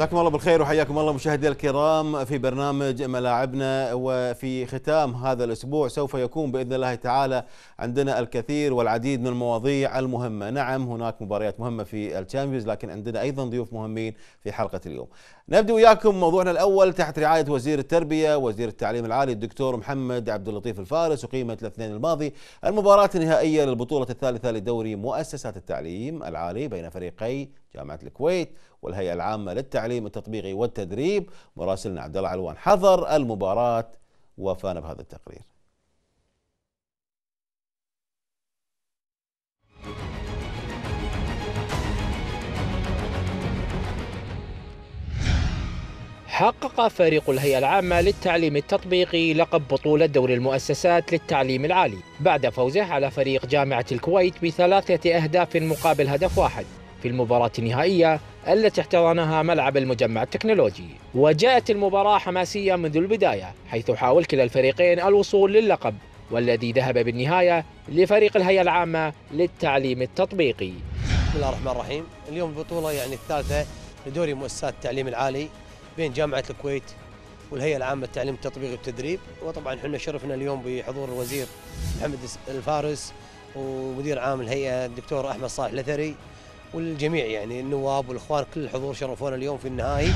مساكم الله بالخير وحياكم الله مشاهدي الكرام في برنامج ملاعبنا وفي ختام هذا الأسبوع سوف يكون بإذن الله تعالى عندنا الكثير والعديد من المواضيع المهمة نعم هناك مباريات مهمة في الشامبيونز لكن عندنا أيضا ضيوف مهمين في حلقة اليوم نبدأ وياكم موضوعنا الأول تحت رعاية وزير التربية وزير التعليم العالي الدكتور محمد عبد اللطيف الفارس وقيمة الاثنين الماضي المباراة النهائية للبطولة الثالثة لدوري مؤسسات التعليم العالي بين فريقي جامعة الكويت والهيئة العامة للتعليم التطبيقي والتدريب مراسلنا عبد الله علوان حضر المباراة وفانا بهذا التقرير حقق فريق الهيئة العامة للتعليم التطبيقي لقب بطولة دوري المؤسسات للتعليم العالي بعد فوزه على فريق جامعة الكويت بثلاثة أهداف مقابل هدف واحد في المباراة النهائية التي احتضنها ملعب المجمع التكنولوجي وجاءت المباراة حماسية منذ البداية حيث حاول كلا الفريقين الوصول للقب والذي ذهب بالنهاية لفريق الهيئة العامة للتعليم التطبيقي بسم الله الرحمن الرحيم اليوم البطولة يعني الثالثة لدوري مؤسسات التعليم العالي بين جامعة الكويت والهيئة العامة للتعليم التطبيقي والتدريب وطبعا احنا شرفنا اليوم بحضور الوزير محمد الفارس ومدير عام الهيئة الدكتور أحمد صالح الأثري والجميع يعني النواب والإخوان كل الحضور شرفونا اليوم في النهائي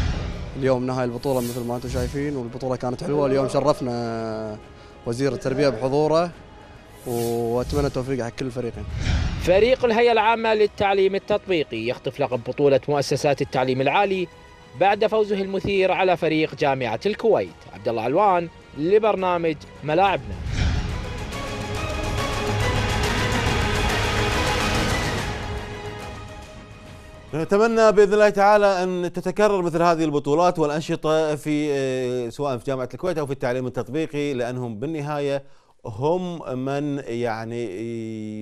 اليوم نهائي البطولة مثل ما أنتم شايفين والبطولة كانت حلوة اليوم شرفنا وزير التربية بحضوره واتمنى التوفيق حق كل الفريقين. فريق الهيئه العامه للتعليم التطبيقي يخطف لقب بطوله مؤسسات التعليم العالي بعد فوزه المثير على فريق جامعة الكويت عبد الله علوان لبرنامج ملاعبنا نتمنى باذن الله تعالى ان تتكرر مثل هذه البطولات والانشطه في آه، سواء في جامعه الكويت او في التعليم التطبيقي لانهم بالنهايه هم من يعني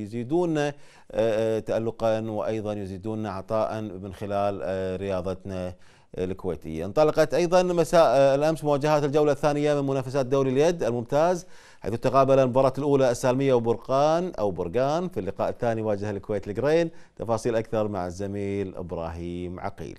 يزيدون آه، آه، تألقا وأيضا يزيدون عطاء من خلال رياضتنا الكويتية انطلقت أيضا مساء آه، الأمس مواجهات الجولة الثانية من منافسات دوري اليد الممتاز حيث تقابل المباراة الأولى السالمية وبرقان أو برقان في اللقاء الثاني واجه الكويت القرين تفاصيل أكثر مع الزميل إبراهيم عقيل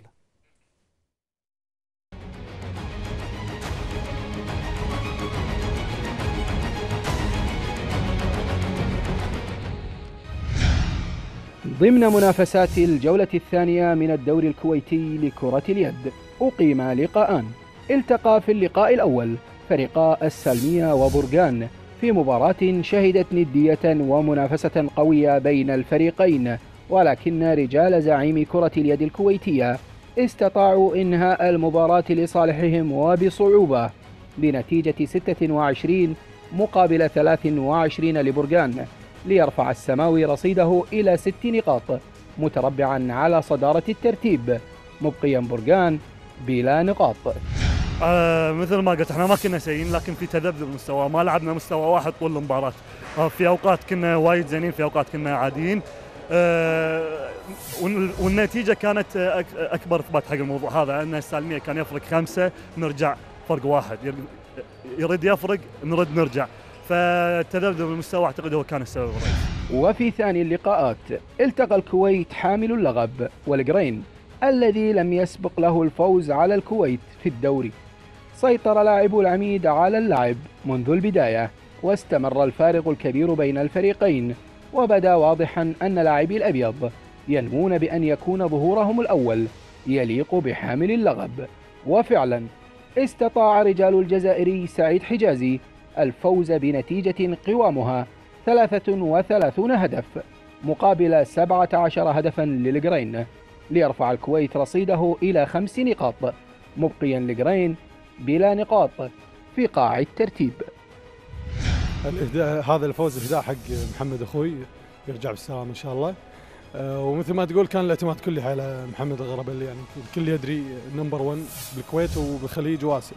ضمن منافسات الجولة الثانية من الدوري الكويتي لكرة اليد أقيم لقاءان التقى في اللقاء الأول فريقا السلمية وبرجان في مباراة شهدت ندية ومنافسة قوية بين الفريقين ولكن رجال زعيم كرة اليد الكويتية استطاعوا إنهاء المباراة لصالحهم وبصعوبة بنتيجة 26 مقابل 23 لبرجان ليرفع السماوي رصيده إلى ست نقاط متربعا على صدارة الترتيب مبقيا برقان بلا نقاط آه مثل ما قلت احنا ما كنا سيئين لكن في تذبذب مستوى ما لعبنا مستوى واحد طول المباراة آه في اوقات كنا وايد زينين في اوقات كنا عاديين آه والنتيجة كانت اكبر اثبات حق الموضوع هذا ان السالمية كان يفرق خمسة نرجع فرق واحد يرد يفرق نرد نرجع فالتذبذب المستوى اعتقد هو كان السبب الرئيسي. وفي ثاني اللقاءات التقى الكويت حامل اللقب والقرين الذي لم يسبق له الفوز على الكويت في الدوري. سيطر لاعب العميد على اللعب منذ البداية واستمر الفارق الكبير بين الفريقين وبدا واضحا أن لاعبي الأبيض ينمون بأن يكون ظهورهم الأول يليق بحامل اللقب وفعلا استطاع رجال الجزائري سعيد حجازي الفوز بنتيجة قوامها 33 هدف مقابل 17 هدفا للجرين ليرفع الكويت رصيده إلى خمس نقاط مبقيا لجرين بلا نقاط في قاع الترتيب هذا الفوز إهداء حق محمد أخوي يرجع بالسلامة إن شاء الله آه، ومثل ما تقول كان الاعتماد كله على محمد اللي يعني الكل يدري نمبر 1 بالكويت وبالخليج واسع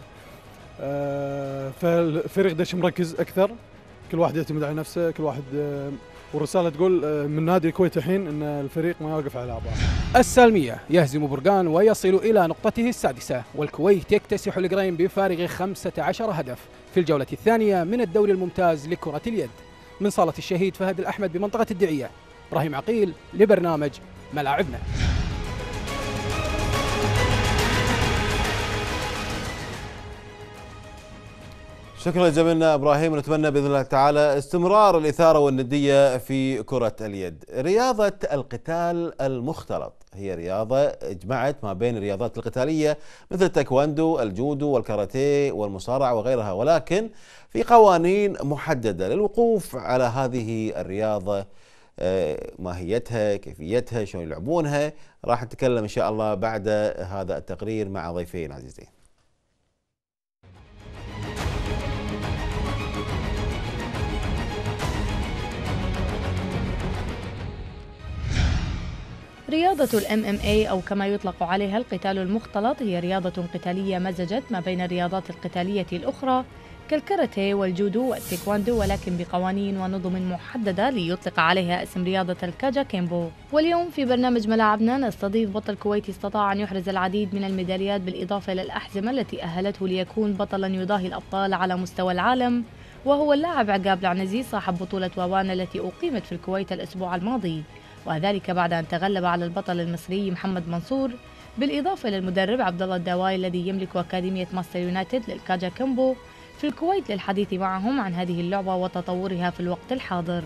آه، فالفريق دش مركز اكثر كل واحد يعتمد على نفسه كل واحد آه، والرساله تقول آه، من نادي الكويت الحين ان الفريق ما يوقف على اعضائه. السالميه يهزم برقان ويصل الى نقطته السادسه والكويت يكتسح القرين بفارغ 15 هدف في الجوله الثانيه من الدوري الممتاز لكره اليد من صاله الشهيد فهد الاحمد بمنطقه الدعيه ابراهيم عقيل لبرنامج ملاعبنا شكرا جميلنا ابراهيم نتمنى باذن الله تعالى استمرار الاثاره والنديه في كره اليد. رياضه القتال المختلط هي رياضه جمعت ما بين الرياضات القتاليه مثل التايكواندو، الجودو والكاراتيه والمصارعه وغيرها ولكن في قوانين محدده للوقوف على هذه الرياضه آه، ماهيتها، كيفيتها، شلون يلعبونها، راح نتكلم ان شاء الله بعد هذا التقرير مع ضيفين عزيزين. رياضة الام ام اي او كما يطلق عليها القتال المختلط هي رياضة قتالية مزجت ما بين الرياضات القتالية الاخرى كالكاراتيه والجودو والتايكواندو ولكن بقوانين ونظم محددة ليطلق عليها اسم رياضة الكاجا كيمبو واليوم في برنامج ملاعبنا نستضيف بطل كويتي استطاع أن يحرز العديد من الميداليات بالإضافة إلى الأحزمة التي أهلته ليكون بطلا يضاهي الأبطال على مستوى العالم وهو اللاعب عقاب العنزي صاحب بطولة واوان التي أقيمت في الكويت الأسبوع الماضي وذلك بعد أن تغلب على البطل المصري محمد منصور بالإضافة إلى المدرب عبد الله الدواي الذي يملك أكاديمية ماستر يونايتد للكاجا كمبو في الكويت للحديث معهم عن هذه اللعبة وتطورها في الوقت الحاضر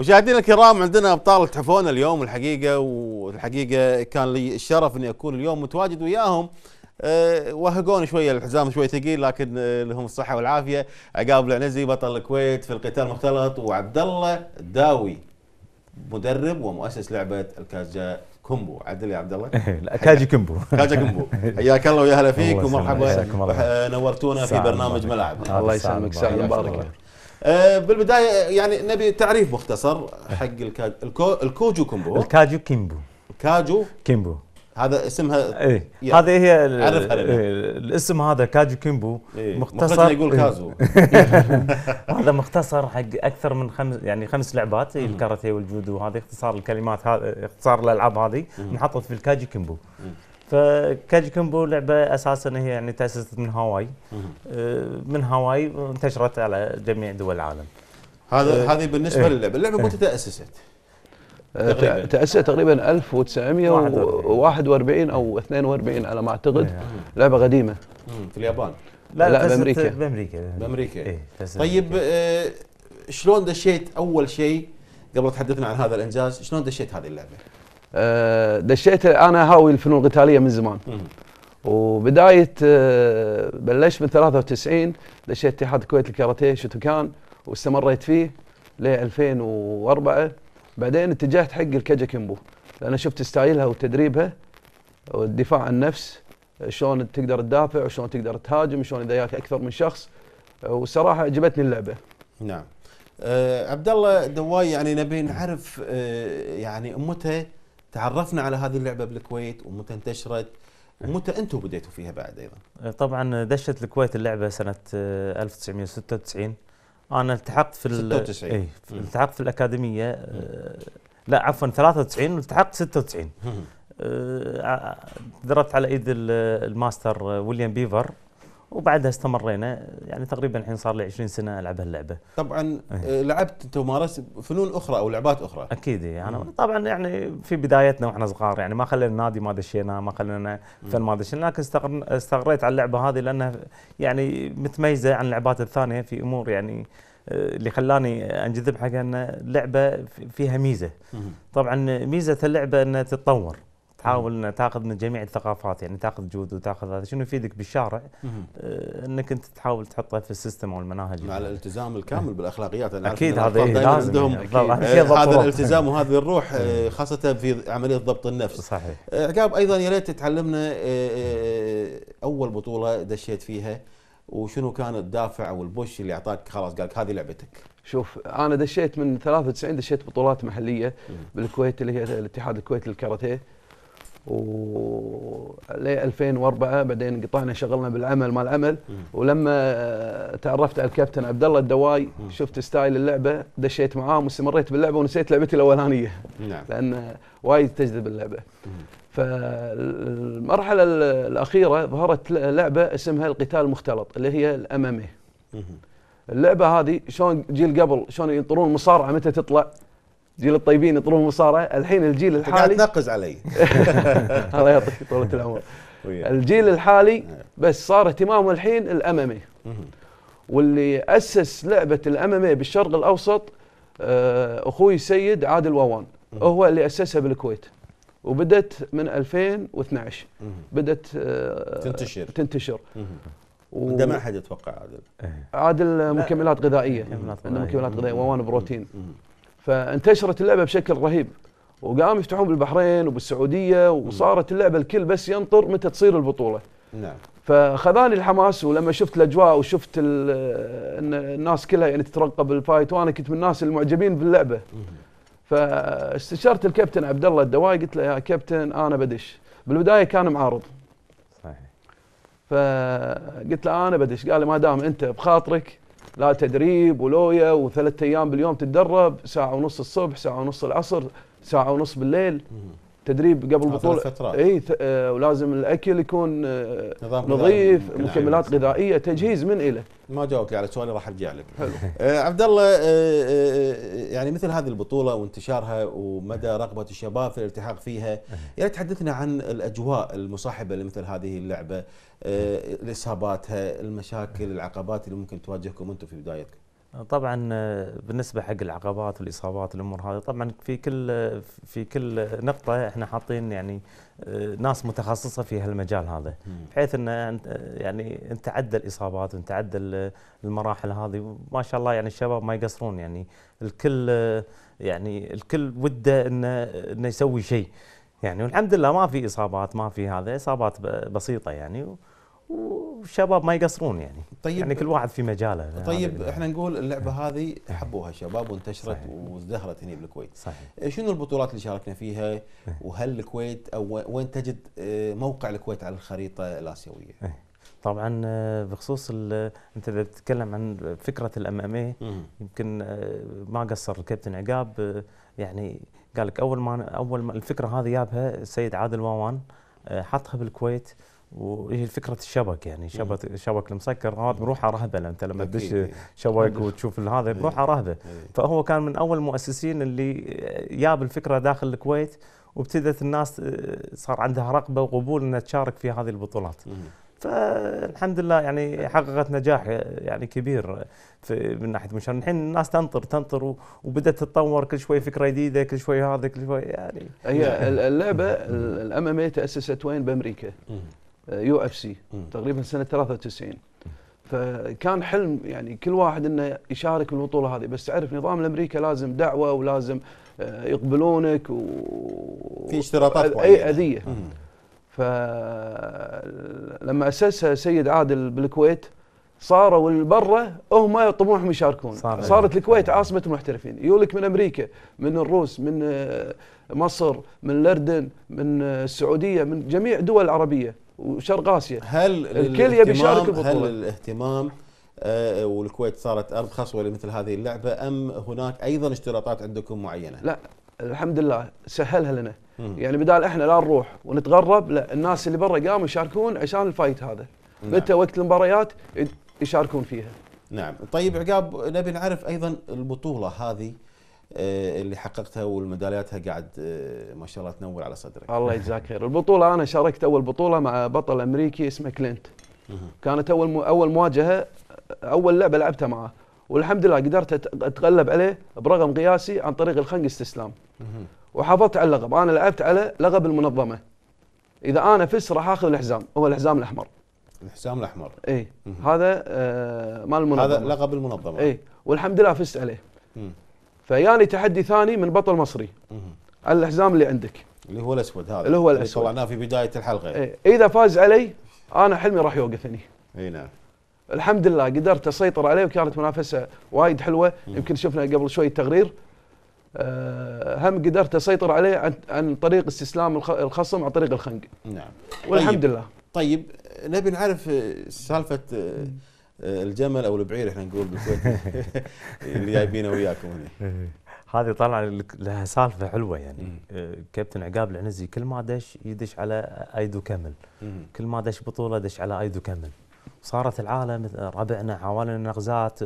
مشاهدينا الكرام عندنا ابطال تحفونا اليوم الحقيقه والحقيقه كان لي الشرف اني اكون اليوم متواجد وياهم أه وهقوني شويه الحزام شوي ثقيل لكن أه لهم الصحه والعافيه عقاب العنزي بطل الكويت في القتال المختلط وعبد الله الداوي مدرب ومؤسس لعبه الكازا كومبو عدل يا عبد الله لا كاجي كومبو كاجي كومبو حياك الله ويا هلا فيك ومرحبا نورتونا في برنامج ملاعب الله يسلمك سعد مبارك آه، بالبدايه يعني نبي تعريف مختصر حق الكاج... الكو... الكوجو كيمبو الكاجو كيمبو كاجو كيمبو هذا اسمها ايه هذه هي إيه الاسم هذا كاجو كيمبو إيه مختصر يقول إيه. كازو هذا مختصر حق اكثر من خمس يعني خمس لعبات الكاراتيه والجودو هذه اختصار الكلمات هذا اختصار الالعاب هذه انحطت في الكاجو كيمبو كومبو لعبه اساسا هي يعني تاسست من هاواي أه، من هاواي انتشرت على جميع دول العالم هذا أه، هذه بالنسبه إيه. للعبه اللعبه متى إيه. أه، تاسست تقريباً. تقريبا 1941 او 42 على ما اعتقد إيه. لعبه قديمه في اليابان لا, لا بامريكا بامريكا بامريكا إيه طيب آه شلون دشيت اول شيء قبل تحدثنا عن هذا الانجاز شلون دشيت هذه اللعبه؟ آه، دشيت انا هاوي الفنون القتاليه من زمان وبدايه آه، بلشت من 93 دشيت اتحاد الكويت الكاراتيه شتوكان واستمريت فيه ل 2004 بعدين اتجهت حق الكاجا كيمبو لان شفت ستايلها وتدريبها والدفاع عن النفس شلون تقدر تدافع وشلون تقدر تهاجم شلون اذا جاك اكثر من شخص وصراحه عجبتني اللعبه. نعم. أه عبد الله دواي يعني نبي نعرف أه يعني امته تعرفنا على هذه اللعبه بالكويت ومتى انتشرت ومتى انتم بديتوا فيها بعد ايضا؟ إيه، طبعا دشت الكويت اللعبه سنه 1996 آه، انا التحقت في 96 اي التحقت في الاكاديميه آه، لا عفوا 93 والتحقت 96 تدربت آه، على ايد الماستر ويليام بيفر وبعدها استمرينا يعني تقريبا الحين صار لي 20 سنه العب هاللعبه طبعا إيه. آه، لعبت انت ومارست فنون اخرى او لعبات اخرى اكيد يعني طبعا يعني في بدايتنا واحنا صغار يعني ما خلينا النادي ما دشينا ما خلينا فن ما دشينا لكن استغريت على اللعبه هذه لانها يعني متميزه عن اللعبات الثانيه في امور يعني آه، اللي خلاني انجذب حق ان اللعبه فيها ميزه طبعا ميزه اللعبه انها تتطور تحاول تاخذ من جميع الثقافات يعني تاخذ جود وتاخذ هذا شنو يفيدك بالشارع آه، انك انت تحاول تحطه في السيستم او المناهج مع الالتزام الكامل بالاخلاقيات أنا اكيد هذا إيه، عندهم يعني، هذا آه، الالتزام وهذه الروح آه، خاصه في عمليه ضبط النفس صحيح عقاب ايضا يا ريت تعلمنا اول بطوله دشيت فيها وشنو كان الدافع او البوش اللي اعطاك خلاص قالك هذه لعبتك شوف انا دشيت من 93 دشيت بطولات محليه بالكويت اللي هي الاتحاد الكويتي للكاراتيه و ل 2004 بعدين قطعنا شغلنا بالعمل مال عمل ولما تعرفت على الكابتن عبد الله الدواي شفت ستايل اللعبه دشيت معاهم واستمريت باللعبه ونسيت لعبتي الاولانيه نعم. لان وايد تجذب اللعبه فالمرحله الاخيره ظهرت لعبه اسمها القتال المختلط اللي هي اي اللعبه هذه شلون جيل قبل شلون ينطرون مصارعه متى تطلع جيل الطيبين يطلبون مصارع الحين الجيل الحالي قاعد تنقز علي الله يعطيك طولة العمر الجيل الحالي نعم. بس صار اهتمامه الحين الامامي واللي اسس لعبه الامامي بالشرق الاوسط آه، اخوي السيد عادل ووان هو اللي اسسها بالكويت وبدت من 2012 بدت آه، تنتشر تنتشر وده ما حد يتوقع عادل عادل مكملات غذائيه مكملات غذائيه ووان بروتين فانتشرت اللعبه بشكل رهيب وقام يفتحون بالبحرين وبالسعوديه وصارت اللعبه الكل بس ينطر متى تصير البطوله نعم فخذاني الحماس ولما شفت الاجواء وشفت ان الناس كلها يعني تترقب الفايت وانا كنت من الناس المعجبين باللعبه فاستشرت الكابتن عبد الله الدواي قلت له يا كابتن انا بدش بالبدايه كان معارض صحيح فقلت له انا بدش قال لي ما دام انت بخاطرك لا تدريب ولويا وثلاث ايام باليوم تتدرب ساعه ونص الصبح ساعه ونص العصر ساعه ونص بالليل تدريب قبل البطوله اي إيه، آه ولازم الاكل يكون آه نظيف مكملات غذائيه تجهيز من الى ما جاوبك على سؤالي راح ارجع لك حلو آه عبد الله آه،, آه،, آه يعني مثل هذه البطوله وانتشارها ومدى رغبه الشباب في الالتحاق فيها يا يعني تحدثنا عن الاجواء المصاحبه لمثل هذه اللعبه آه اصاباتها المشاكل العقبات اللي ممكن تواجهكم انتم في بدايتكم طبعا آه، بالنسبه حق العقبات والاصابات والامور هذه طبعا في كل آه، في كل نقطه احنا حاطين يعني آه، ناس متخصصه في هالمجال هذا بحيث ان يعني نتعدى الاصابات ونتعدى المراحل هذه ما شاء الله يعني الشباب ما يقصرون يعني الكل يعني الكل وده انه انه يسوي شيء يعني والحمد لله ما في اصابات ما في هذا اصابات بسيطه يعني والشباب ما يقصرون يعني طيب يعني كل واحد في مجاله طيب احنا نقول اللعبه إيه. هذه إيه. حبوها الشباب وانتشرت وازدهرت هنا بالكويت صحيح إيه، شنو البطولات اللي شاركنا فيها وهل الكويت او وين تجد موقع الكويت على الخريطه الاسيويه؟ طبعا بخصوص انت بتتكلم عن فكره الام ام اي يمكن ما قصر الكابتن عقاب يعني قال لك اول ما اول ما الفكره هذه جابها السيد عادل واوان حطها بالكويت وهي فكره الشبك يعني شبك شبك المسكر هذا بروحه رهبه انت لما تدش شبك وتشوف هذا بروحه رهبه فهو كان من اول المؤسسين اللي جاب الفكره داخل الكويت وابتدت الناس آه، صار عندها رغبه وقبول انها تشارك في هذه البطولات فالحمد لله يعني حققت نجاح آه، يعني كبير آه، من ناحيه مشان الحين الناس تنطر تنطر وبدات تتطور كل شوي فكره جديده كل شوي هذا كل شوي يعني هي يعني اللعبه الام اي تاسست وين بامريكا يو اف سي تقريبا سنه 93 فكان حلم يعني كل واحد انه يشارك بالبطوله هذه بس تعرف نظام الامريكا لازم دعوه ولازم آه، يقبلونك و في اشتراطات اي اذيه فلما اسسها سيد عادل بالكويت صاروا برا هم طموحهم يشاركون صار صارت الكويت عاصمه المحترفين يقولك من امريكا من الروس من آه، مصر من الاردن من آه، السعوديه من جميع دول العربيه وشرق اسيا هل الكل يبي يشارك البطوله هل الاهتمام آه، والكويت صارت ارض خصبه لمثل هذه اللعبه ام هناك ايضا اشتراطات عندكم معينه؟ لا الحمد لله سهلها لنا مم. يعني بدال احنا لا نروح ونتغرب لا الناس اللي برا قاموا يشاركون عشان الفايت هذا نعم. متى وقت المباريات يشاركون فيها نعم طيب عقاب نبي نعرف ايضا البطوله هذه آه، اللي حققتها والميدالياتها قاعد آه، ما شاء الله تنور على صدرك الله يجزاك خير البطوله انا شاركت اول بطوله مع بطل امريكي اسمه كلينت كانت اول اول مواجهه اول لعبه لعبتها معاه والحمد لله قدرت اتغلب عليه برقم قياسي عن طريق الخنق استسلام وحافظت على اللقب انا لعبت على لقب المنظمه اذا انا فزت راح اخذ الحزام هو الحزام الاحمر الحزام الاحمر اي هذا آه مال المنظمه هذا لقب المنظمه اي والحمد لله فزت عليه مم. فياني تحدي ثاني من بطل مصري على الحزام اللي عندك اللي هو الاسود هذا اللي هو الاسود طلعناه في بدايه الحلقه إيه. اذا فاز علي انا حلمي راح يوقفني اي نعم الحمد لله قدرت اسيطر عليه وكانت منافسه وايد حلوه مم. يمكن شفنا قبل شوي التقرير أه هم قدرت اسيطر عليه عن, عن طريق استسلام الخصم عن طريق الخنق نعم والحمد طيب. لله طيب نبي نعرف سالفه آه، الجمل او البعير احنا نقول بالكويت اللي جايبينه وياكم هنا هذه طالعه لها سالفه حلوه يعني آه، كابتن عقاب العنزي كل ما دش يدش على ايدو كمل كل ما دش بطوله دش على ايدو كمل صارت العالم ربعنا حوالينا نغزات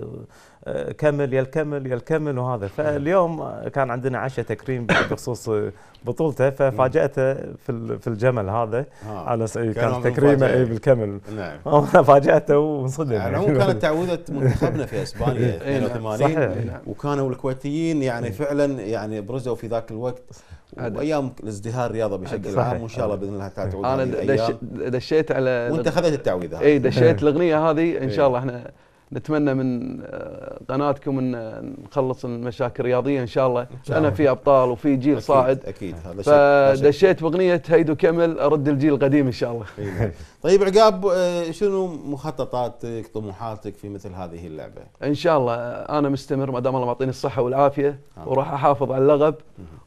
آه، كمل يا الكمل يا الكمل وهذا فاليوم كان عندنا عشاء تكريم بخصوص آه، بطولته ففاجأته في في الجمل هذا ها. على كان تكريمه اي بالكمل نعم انا فاجأته وانصدم يعني, يعني. هو كانت تعويذة منتخبنا في اسبانيا 82 إيه. صحيح. وكانوا الكويتيين يعني إيه. فعلا يعني برزوا في ذاك الوقت وايام ازدهار الرياضه بشكل عام وان شاء الله باذن الله تعود انا دشيت على وانت اخذت التعويذه اي دشيت إيه. الاغنيه هذه ان شاء الله احنا نتمنى من آه، قناتكم ان آه، نخلص المشاكل الرياضيه ان شاء الله لان في ابطال وفي جيل أكيد صاعد اكيد هذا شيء فدشيت باغنيه هيدو كمل ارد الجيل القديم ان شاء الله إيه، نعم. طيب عقاب آه، شنو مخططاتك طموحاتك في مثل هذه اللعبه ان شاء الله انا مستمر ما دام الله معطيني الصحه والعافيه وراح احافظ على اللقب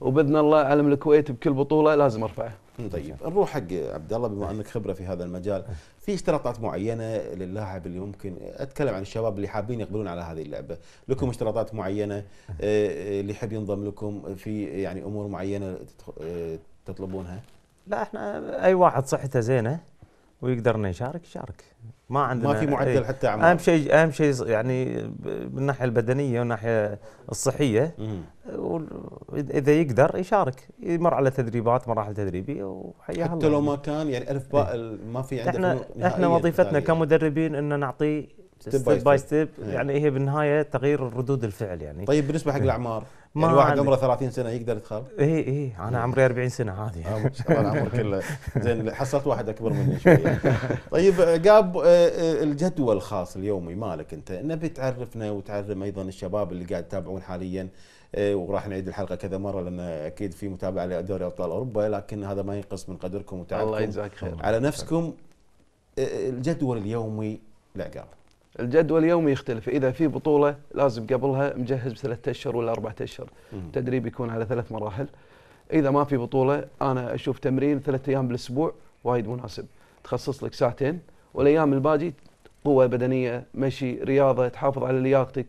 وباذن الله علم الكويت بكل بطوله لازم ارفعه طيب نروح حق عبد الله بما انك خبره في هذا المجال في اشتراطات معينه للاعب اللي ممكن اتكلم عن الشباب اللي حابين يقبلون على هذه اللعبه لكم اشتراطات معينه آه، آه، اللي يحب ينضم لكم في يعني امور معينه آه، تطلبونها لا احنا اي واحد صحته زينه ويقدرنا يشارك يشارك ما عندنا ما في معدل حتى عمر اهم شيء اهم شيء يعني من الناحيه البدنيه والناحيه الصحيه اذا يقدر يشارك يمر على تدريبات مراحل تدريبيه وحياه حتى الله لو ما كان يعني الف باء ما في عندنا احنا احنا وظيفتنا كمدربين ان نعطيه ستيب باي ستيب يعني هي بالنهايه تغيير ردود الفعل يعني طيب بالنسبه حق الاعمار يعني ما يعني واحد عمره 30 سنه يقدر يدخل؟ اي اي انا إيه. عمري 40 سنه عادي آه، ما شاء الله العمر كله زين حصلت واحد اكبر مني شويه طيب قاب آه، آه، الجدول الخاص اليومي مالك انت نبي تعرفنا وتعرف ايضا الشباب اللي قاعد يتابعون حاليا وراح نعيد الحلقه كذا مره لان اكيد في متابعه لدوري ابطال اوروبا لكن هذا ما ينقص من قدركم وتعبكم الله يجزاك خير على نفسكم الجدول اليومي لعقاب الجدول اليومي يختلف اذا في بطوله لازم قبلها مجهز بثلاث اشهر ولا اربع اشهر التدريب يكون على ثلاث مراحل اذا ما في بطوله انا اشوف تمرين ثلاث ايام بالاسبوع وايد مناسب تخصص لك ساعتين والايام الباقي قوه بدنيه مشي رياضه تحافظ على لياقتك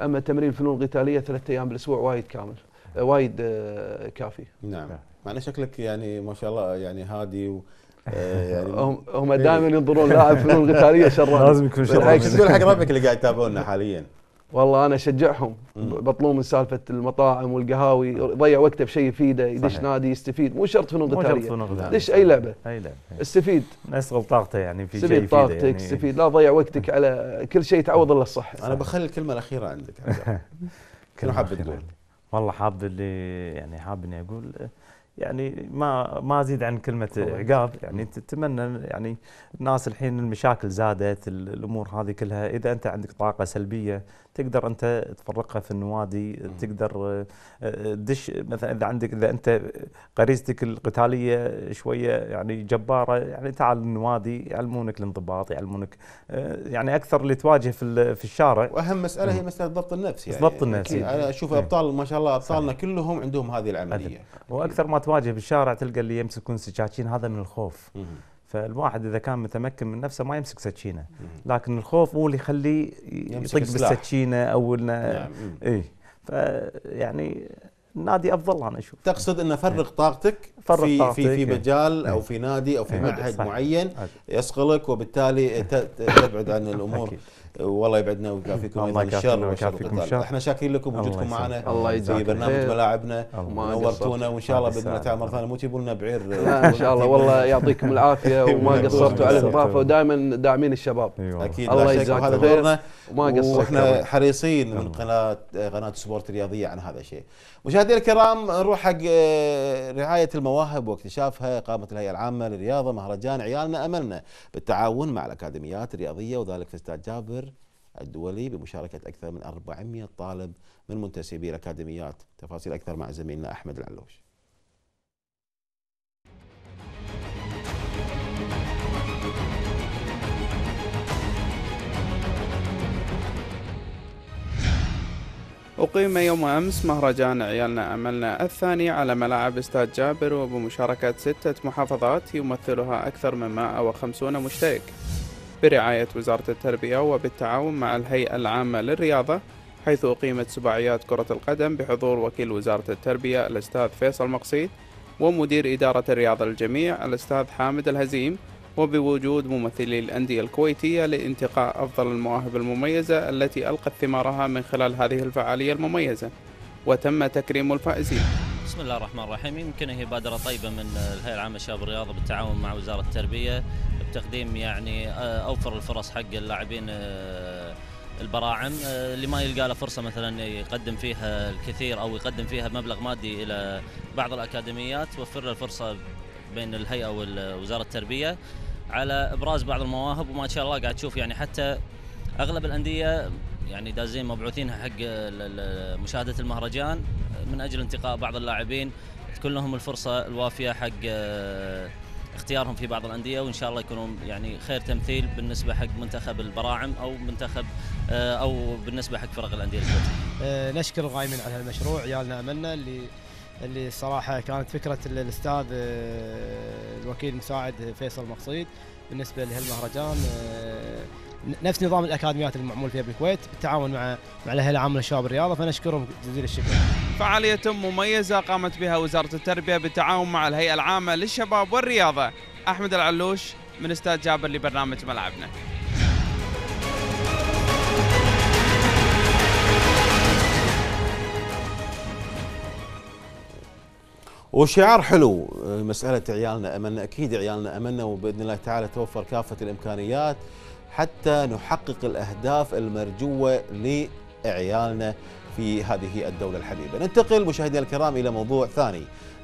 اما تمرين فنون قتاليه ثلاث ايام بالاسبوع وايد كامل آه، وايد آه، كافي نعم. نعم معنى شكلك يعني ما شاء الله يعني هادي و... إيه، يعني هم إيه. دائما ينظرون لاعب فنون قتاليه شران لازم يكون إيه، شو تقول حق ربك اللي قاعد يتابعونا حاليا والله انا اشجعهم بطلون من سالفه المطاعم والقهاوي يضيع وقته بشيء يفيده يدش نادي يستفيد مو شرط فنون قتاليه دش اي لعبه اي لعبه استفيد يشغل طاقته يعني في شيء يفيده طاقتك يعني استفيد لا تضيع وقتك على كل شيء تعوض الا الصحه انا بخلي الكلمه الاخيره عندك شنو حاب تقول؟ والله حاب اللي يعني حاب اني اقول يعني ما ما ازيد عن كلمه عقاب يعني تتمنى يعني الناس الحين المشاكل زادت الامور هذه كلها اذا انت عندك طاقه سلبيه تقدر انت تفرقها في النوادي مم. تقدر تدش آه، آه، مثلا اذا عندك اذا انت غريزتك القتاليه شويه يعني جباره يعني تعال النوادي يعلمونك الانضباط يعلمونك آه، يعني اكثر اللي تواجه في في الشارع واهم مساله هي مساله ضبط النفس يعني ضبط النفس يعني انا اشوف إيه. ابطال ما شاء الله ابطالنا صحيح. كلهم عندهم هذه العمليه واكثر ما تواجه بالشارع تلقى اللي يمسكون سكاكين هذا من الخوف مم. فالواحد اذا كان متمكن من نفسه ما يمسك سكينه لكن الخوف هو اللي يخليه يطق بالسكينه او انه نعم. اي فيعني النادي افضل انا اشوف تقصد ان إيه. فرغ طاقتك فرغ في طاقتك في إيه. في مجال او إيه. في نادي او في معهد معين يصقلك وبالتالي تبعد عن الامور والله يبعدنا ويكافيكم الله الشر ويكافيكم الشر احنا شاكرين لكم وجودكم معنا الله في برنامج ملاعبنا نورتونا وان شاء الله باذن الله تعالى مره ثانيه مو تجيبوا لنا بعير ان شاء الله والله يعطيكم العافيه وما قصرتوا على الاضافه ودائما داعمين الشباب أيوة. اكيد الله يجزاك هذا دورنا وما قصرتوا واحنا حريصين من قناه قناه سبورت الرياضيه عن هذا الشيء مشاهدينا الكرام نروح حق آه، رعايه المواهب واكتشافها قامت الهيئه العامه للرياضه مهرجان عيالنا املنا بالتعاون مع الاكاديميات الرياضيه وذلك في استاد جابر الدولي بمشاركة أكثر من 400 طالب من منتسبي الأكاديميات تفاصيل أكثر مع زميلنا أحمد العلوش أقيم يوم أمس مهرجان عيالنا أملنا الثاني على ملاعب استاد جابر وبمشاركة ستة محافظات يمثلها أكثر من 150 مشترك برعاية وزارة التربية وبالتعاون مع الهيئة العامة للرياضة حيث أقيمت سباعيات كرة القدم بحضور وكيل وزارة التربية الأستاذ فيصل مقصيد ومدير إدارة الرياضة للجميع الأستاذ حامد الهزيم وبوجود ممثلي الأندية الكويتية لانتقاء أفضل المواهب المميزة التي ألقت ثمارها من خلال هذه الفعالية المميزة وتم تكريم الفائزين بسم الله الرحمن الرحيم يمكن هي بادره طيبه من الهيئه العامه للشباب الرياضه بالتعاون مع وزاره التربيه بتقديم يعني آه، اوفر الفرص حق اللاعبين آه، البراعم آه، اللي ما يلقى له فرصه مثلا يقدم فيها الكثير او يقدم فيها مبلغ مادي الى بعض الاكاديميات توفر له الفرصه بين الهيئه ووزاره التربيه على ابراز بعض المواهب وما شاء الله قاعد تشوف يعني حتى اغلب الانديه يعني دازين مبعوثينها حق مشاهده المهرجان من اجل انتقاء بعض اللاعبين تكون لهم الفرصه الوافيه حق آه، اختيارهم في بعض الانديه وان شاء الله يكونون يعني خير تمثيل بالنسبه حق منتخب البراعم او منتخب آه، او بالنسبه حق فرق الانديه الكويتيه. آه، نشكر القائمين على هالمشروع عيالنا املنا اللي اللي الصراحه كانت فكره الاستاذ الوكيل المساعد فيصل مقصيد بالنسبه لهالمهرجان نفس نظام الاكاديميات المعمول فيها بالكويت بالتعاون مع مع الهيئه العامه للشباب الرياضه فنشكرهم جزيل الشكر. فعاليه مميزه قامت بها وزاره التربيه بالتعاون مع الهيئه العامه للشباب والرياضه. احمد العلوش من استاذ جابر لبرنامج ملعبنا. وشعار حلو آه، مسألة عيالنا أملنا أكيد عيالنا أملنا وبإذن الله تعالى توفر كافة الإمكانيات حتى نحقق الأهداف المرجوة لعيالنا في هذه الدولة الحبيبة ننتقل مشاهدينا الكرام إلى موضوع ثاني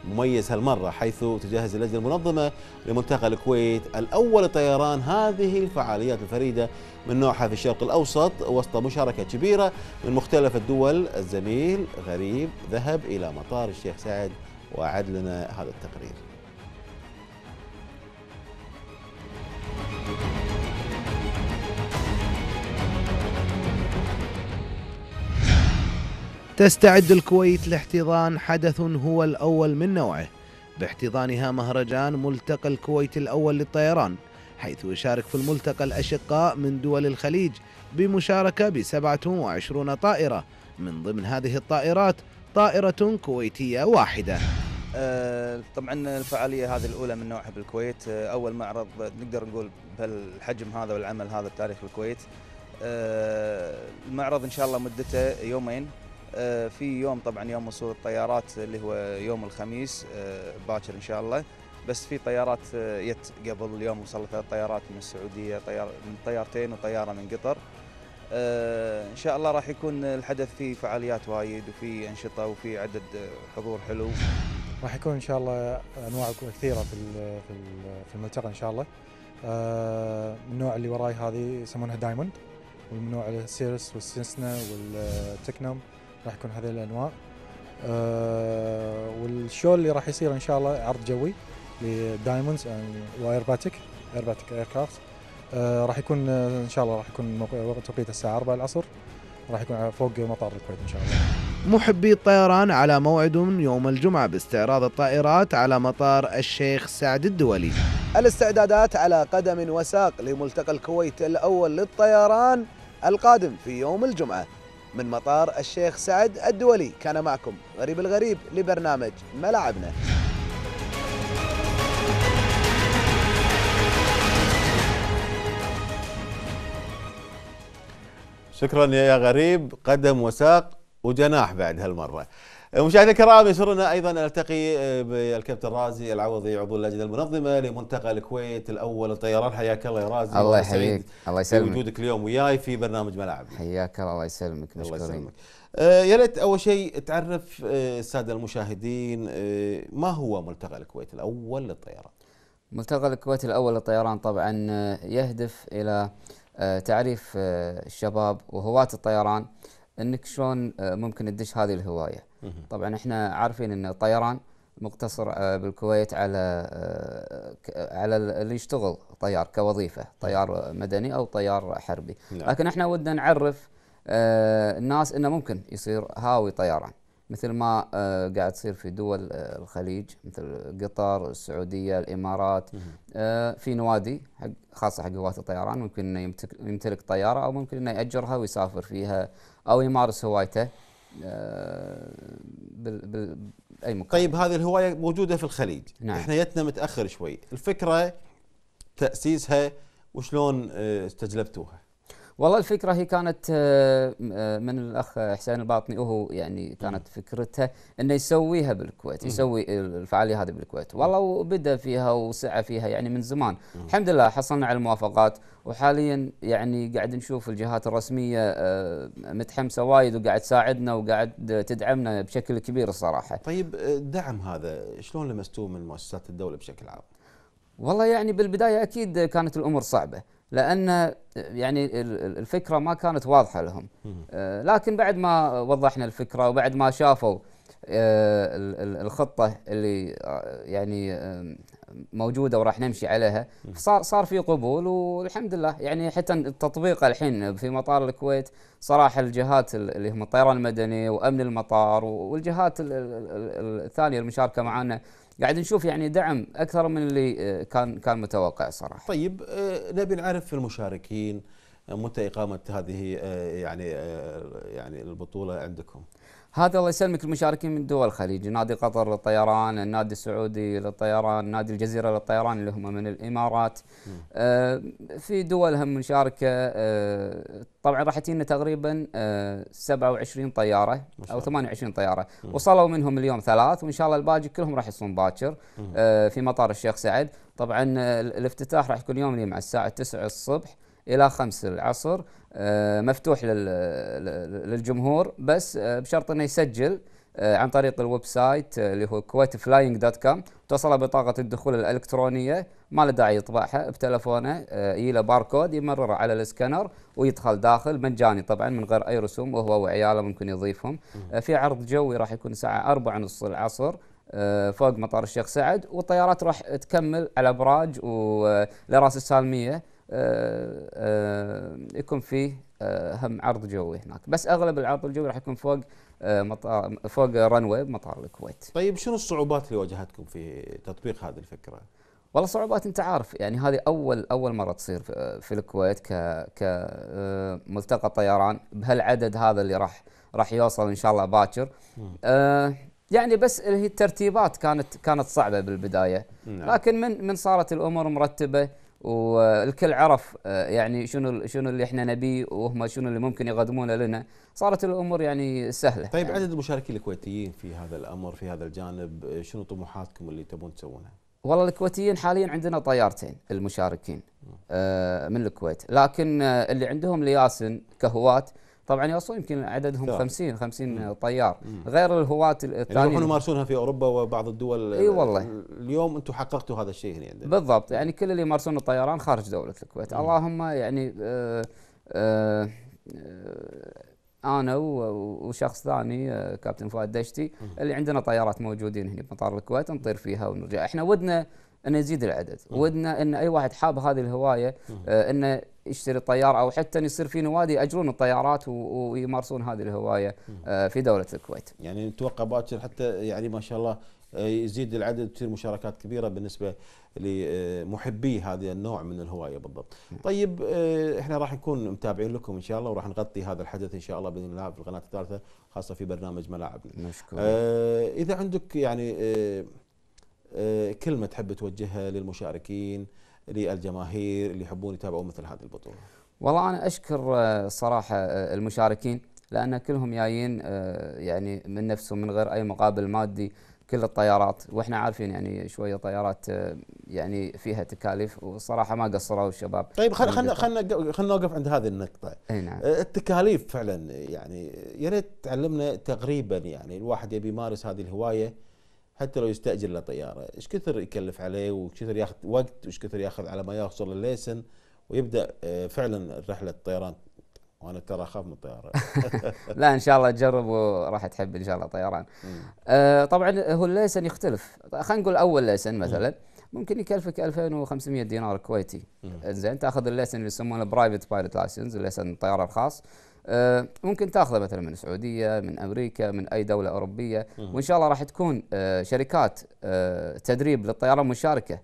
مميز هالمرة حيث تجهز اللجنة المنظمة لملتقى الكويت الأول لطيران هذه الفعاليات الفريدة من نوعها في الشرق الأوسط وسط مشاركة كبيرة من مختلف الدول الزميل غريب ذهب إلى مطار الشيخ سعد وأعد لنا هذا التقرير تستعد الكويت لاحتضان حدث هو الأول من نوعه باحتضانها مهرجان ملتقى الكويت الأول للطيران حيث يشارك في الملتقى الأشقاء من دول الخليج بمشاركة ب 27 طائرة من ضمن هذه الطائرات طائرة كويتية واحدة أه، طبعا الفعاليه هذه الاولى من نوعها بالكويت أه، اول معرض نقدر نقول بهالحجم هذا والعمل هذا بتاريخ الكويت أه، المعرض ان شاء الله مدته يومين آه، في يوم طبعا يوم وصول الطيارات اللي هو يوم الخميس آه، باكر ان شاء الله بس في طيارات آه، يت قبل اليوم وصلت ثلاث طيارات من السعوديه طيار من طيارتين وطياره من قطر ان شاء الله راح يكون الحدث فيه فعاليات وايد وفي انشطه وفي عدد حضور حلو راح يكون ان شاء الله انواع كثيره في في الملتقى ان شاء الله من النوع اللي وراي هذه يسمونها دايموند والنوع السيرس والسنسنا والتكنم راح يكون هذه الانواع آه، والشو اللي راح يصير ان شاء الله عرض جوي لدايموندز يعني وايرباتيك ايرباتيك ايركرافت آه، راح يكون آه، ان شاء الله راح يكون توقيت الساعه 4 العصر راح يكون فوق مطار الكويت ان شاء الله محبي الطيران على موعد يوم الجمعة باستعراض الطائرات على مطار الشيخ سعد الدولي الاستعدادات على قدم وساق لملتقى الكويت الأول للطيران القادم في يوم الجمعة من مطار الشيخ سعد الدولي كان معكم غريب الغريب لبرنامج ملاعبنا شكرا يا غريب قدم وساق وجناح بعد هالمرة مشاهدينا الكرام يسرنا ايضا نلتقي آه، بالكابتن رازي العوضي عضو اللجنه المنظمه لملتقى الكويت الاول للطيران حياك الله يا رازي الله يحييك الله يسلمك وجودك اليوم وياي في برنامج ملاعب حياك الله الله يسلمك مشكورين الله يسلمك آه، يا ريت اول شيء تعرف الساده المشاهدين آه، ما هو ملتقى الكويت الاول للطيران ملتقى الكويت الاول للطيران طبعا يهدف الى تعريف الشباب وهواة الطيران انك شلون آه، ممكن تدش هذه الهوايه طبعا احنا عارفين ان الطيران مقتصر آه، بالكويت على آه، على اللي يشتغل طيار كوظيفه طيار مدني او طيار حربي نعم. لكن احنا ودنا نعرف الناس انه ممكن يصير هاوي طيران مثل ما آه، قاعد تصير في دول آه، الخليج مثل قطر السعوديه الامارات آه، في نوادي حق خاصه حق هواة الطيران ممكن انه يمتلك طياره او ممكن انه ياجرها ويسافر فيها او يمارس هوايته بال مكان طيب هذه الهوايه موجوده في الخليج نعم. احنا يتنا متاخر شوي الفكره تاسيسها وشلون استجلبتوها والله الفكره هي كانت آه، آه، من الاخ حسين الباطني وهو يعني كانت فكرته انه يسويها بالكويت يسوي الفعاليه هذه بالكويت والله وبدا فيها وسعى فيها يعني من زمان الحمد لله حصلنا على الموافقات وحاليا يعني قاعد نشوف الجهات الرسميه آه، متحمسه وايد وقاعد تساعدنا وقاعد تدعمنا بشكل كبير الصراحه طيب الدعم هذا شلون لمستوه من مؤسسات الدوله بشكل عام والله يعني بالبدايه اكيد كانت الامور صعبه لان يعني الفكره ما كانت واضحه لهم آه، لكن بعد ما وضحنا الفكره وبعد ما شافوا آه، الخطه اللي آه، يعني موجوده وراح نمشي عليها صار صار في قبول والحمد لله يعني حتى التطبيق الحين في مطار الكويت صراحه الجهات اللي هم الطيران المدني وامن المطار والجهات الثانيه المشاركه معنا قاعد نشوف يعني دعم اكثر من اللي آه، كان كان متوقع صراحه. طيب آه، نبي نعرف في المشاركين آه، متى اقامه هذه يعني يعني البطوله عندكم؟ هذا الله يسلمك المشاركين من دول الخليج نادي قطر للطيران النادي السعودي للطيران نادي الجزيرة للطيران اللي هم من الإمارات آه في دول هم مشاركة آه طبعا راح تجينا تقريبا آه 27 طيارة أو 28 طيارة مم. وصلوا منهم اليوم ثلاث وإن شاء الله الباقي كلهم راح يصون باكر آه في مطار الشيخ سعد طبعا آه، الافتتاح راح يكون يوم الجمعة الساعة 9 الصبح إلى خمس العصر آه، مفتوح للجمهور بس آه، بشرط أنه يسجل آه، عن طريق الويب سايت اللي هو كويت فلاينج دوت كوم توصله بطاقة الدخول الإلكترونية ما له داعي يطبعها بتلفونه يجي باركود يمرره على السكانر ويدخل داخل مجاني طبعا من غير أي رسوم وهو وعياله ممكن يضيفهم في عرض جوي راح يكون الساعة 4 ونص العصر فوق مطار الشيخ سعد والطيارات راح تكمل على أبراج ولراس السالمية آه، آه، يكون فيه آه، هم عرض جوي هناك بس اغلب العرض الجوي راح يكون فوق مطار فوق رنوي بمطار الكويت. طيب شنو الصعوبات اللي واجهتكم في تطبيق هذه الفكره؟ والله صعوبات انت عارف يعني هذه اول اول مره تصير في الكويت ك كملتقى طيران بهالعدد هذا اللي راح راح يوصل ان شاء الله باكر. يعني بس هي الترتيبات كانت كانت صعبه بالبدايه نعم. لكن من من صارت الامور مرتبه والكل عرف آه، يعني شنو شنو اللي احنا نبيه وهم شنو اللي ممكن يقدمونه لنا صارت الامور يعني سهله طيب يعني عدد المشاركين الكويتيين في هذا الامر في هذا الجانب آه، شنو طموحاتكم اللي تبون تسوونها والله الكويتيين حاليا عندنا طيارتين المشاركين آه، من الكويت لكن اللي عندهم لياسن كهوات طبعا يوصلون يمكن عددهم طبعا. 50 50 طيار مم. غير الهواة يعني الثانيين يروحون يمارسونها في اوروبا وبعض الدول اي والله اليوم انتم حققتوا هذا الشيء هنا عندنا يعني. بالضبط يعني كل اللي يمارسون الطيران خارج دوله الكويت مم. اللهم يعني آآ آه، آآ آه، آه، انا وشخص ثاني كابتن فؤاد دشتي اللي عندنا طيارات موجودين هنا بمطار الكويت نطير فيها ونرجع احنا ودنا انه يزيد العدد ودنا ان اي واحد حاب هذه الهوايه آه انه يشتري طيار او حتى يصير في نوادي ياجرون الطيارات ويمارسون هذه الهوايه آه في دوله الكويت. يعني نتوقع باكر حتى يعني ما شاء الله آه، يزيد العدد تصير مشاركات كبيره بالنسبه لمحبي هذا النوع من الهوايه بالضبط. طيب آه، احنا راح نكون متابعين لكم ان شاء الله وراح نغطي هذا الحدث ان شاء الله باذن الله في القناه الثالثه خاصه في برنامج ملاعبنا. نشكر. اه اذا عندك يعني اه آه، كلمه تحب توجهها للمشاركين للجماهير اللي يحبون يتابعون مثل هذه البطوله؟ والله انا اشكر آه، صراحه آه، المشاركين لان كلهم جايين يعني من نفسهم من غير اي مقابل مادي كل الطيارات واحنا عارفين يعني شويه طيارات يعني فيها تكاليف والصراحه ما قصروا الشباب طيب خلينا خلينا خلينا خلينا نوقف عند هذه النقطه اي نعم التكاليف فعلا يعني يا ريت تعلمنا تقريبا يعني الواحد يبي يمارس هذه الهوايه حتى لو يستاجر له طياره ايش كثر يكلف عليه وايش كثر ياخذ وقت وايش كثر ياخذ على ما يوصل الليسن ويبدا آه، فعلا رحله الطيران وانا ترى اخاف من الطيران لا ان شاء الله تجرب وراح تحب ان شاء الله طيران آه طبعا هو الليسن يختلف خلينا نقول اول ليسن مثلا ممكن يكلفك 2500 دينار كويتي زين تاخذ الليسن اللي يسمونه برايفت بايلوت لايسنس الليسن الطياره الخاص آه، ممكن تاخذه مثلا من السعوديه من امريكا من اي دوله اوروبيه وان شاء الله راح تكون آه، شركات آه، تدريب للطيران مشاركه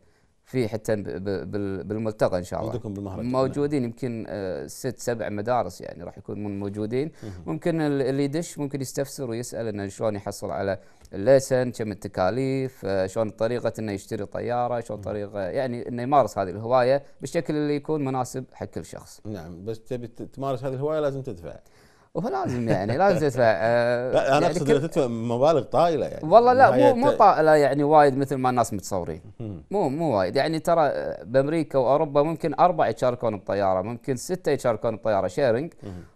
في حتى بالملتقى ان شاء الله عندكم بالمهرجان نعم. موجودين يمكن آه، ست سبع مدارس يعني راح يكون موجودين ممكن اللي يدش ممكن يستفسر ويسال انه شلون يحصل على الليسن كم التكاليف آه، شلون طريقه انه يشتري طياره شلون طريقه يعني انه يمارس هذه الهوايه بالشكل اللي يكون مناسب حق كل شخص نعم بس تبي تمارس هذه الهوايه لازم تدفع هو لازم يعني لازم تدفع آه لا انا يعني اقصد تدفع مبالغ طائله يعني والله لا مو مو طائله يعني وايد مثل ما الناس متصورين مو مو وايد يعني ترى آه، بامريكا واوروبا ممكن اربعه يشاركون بطياره ممكن سته يشاركون بطياره شيرنج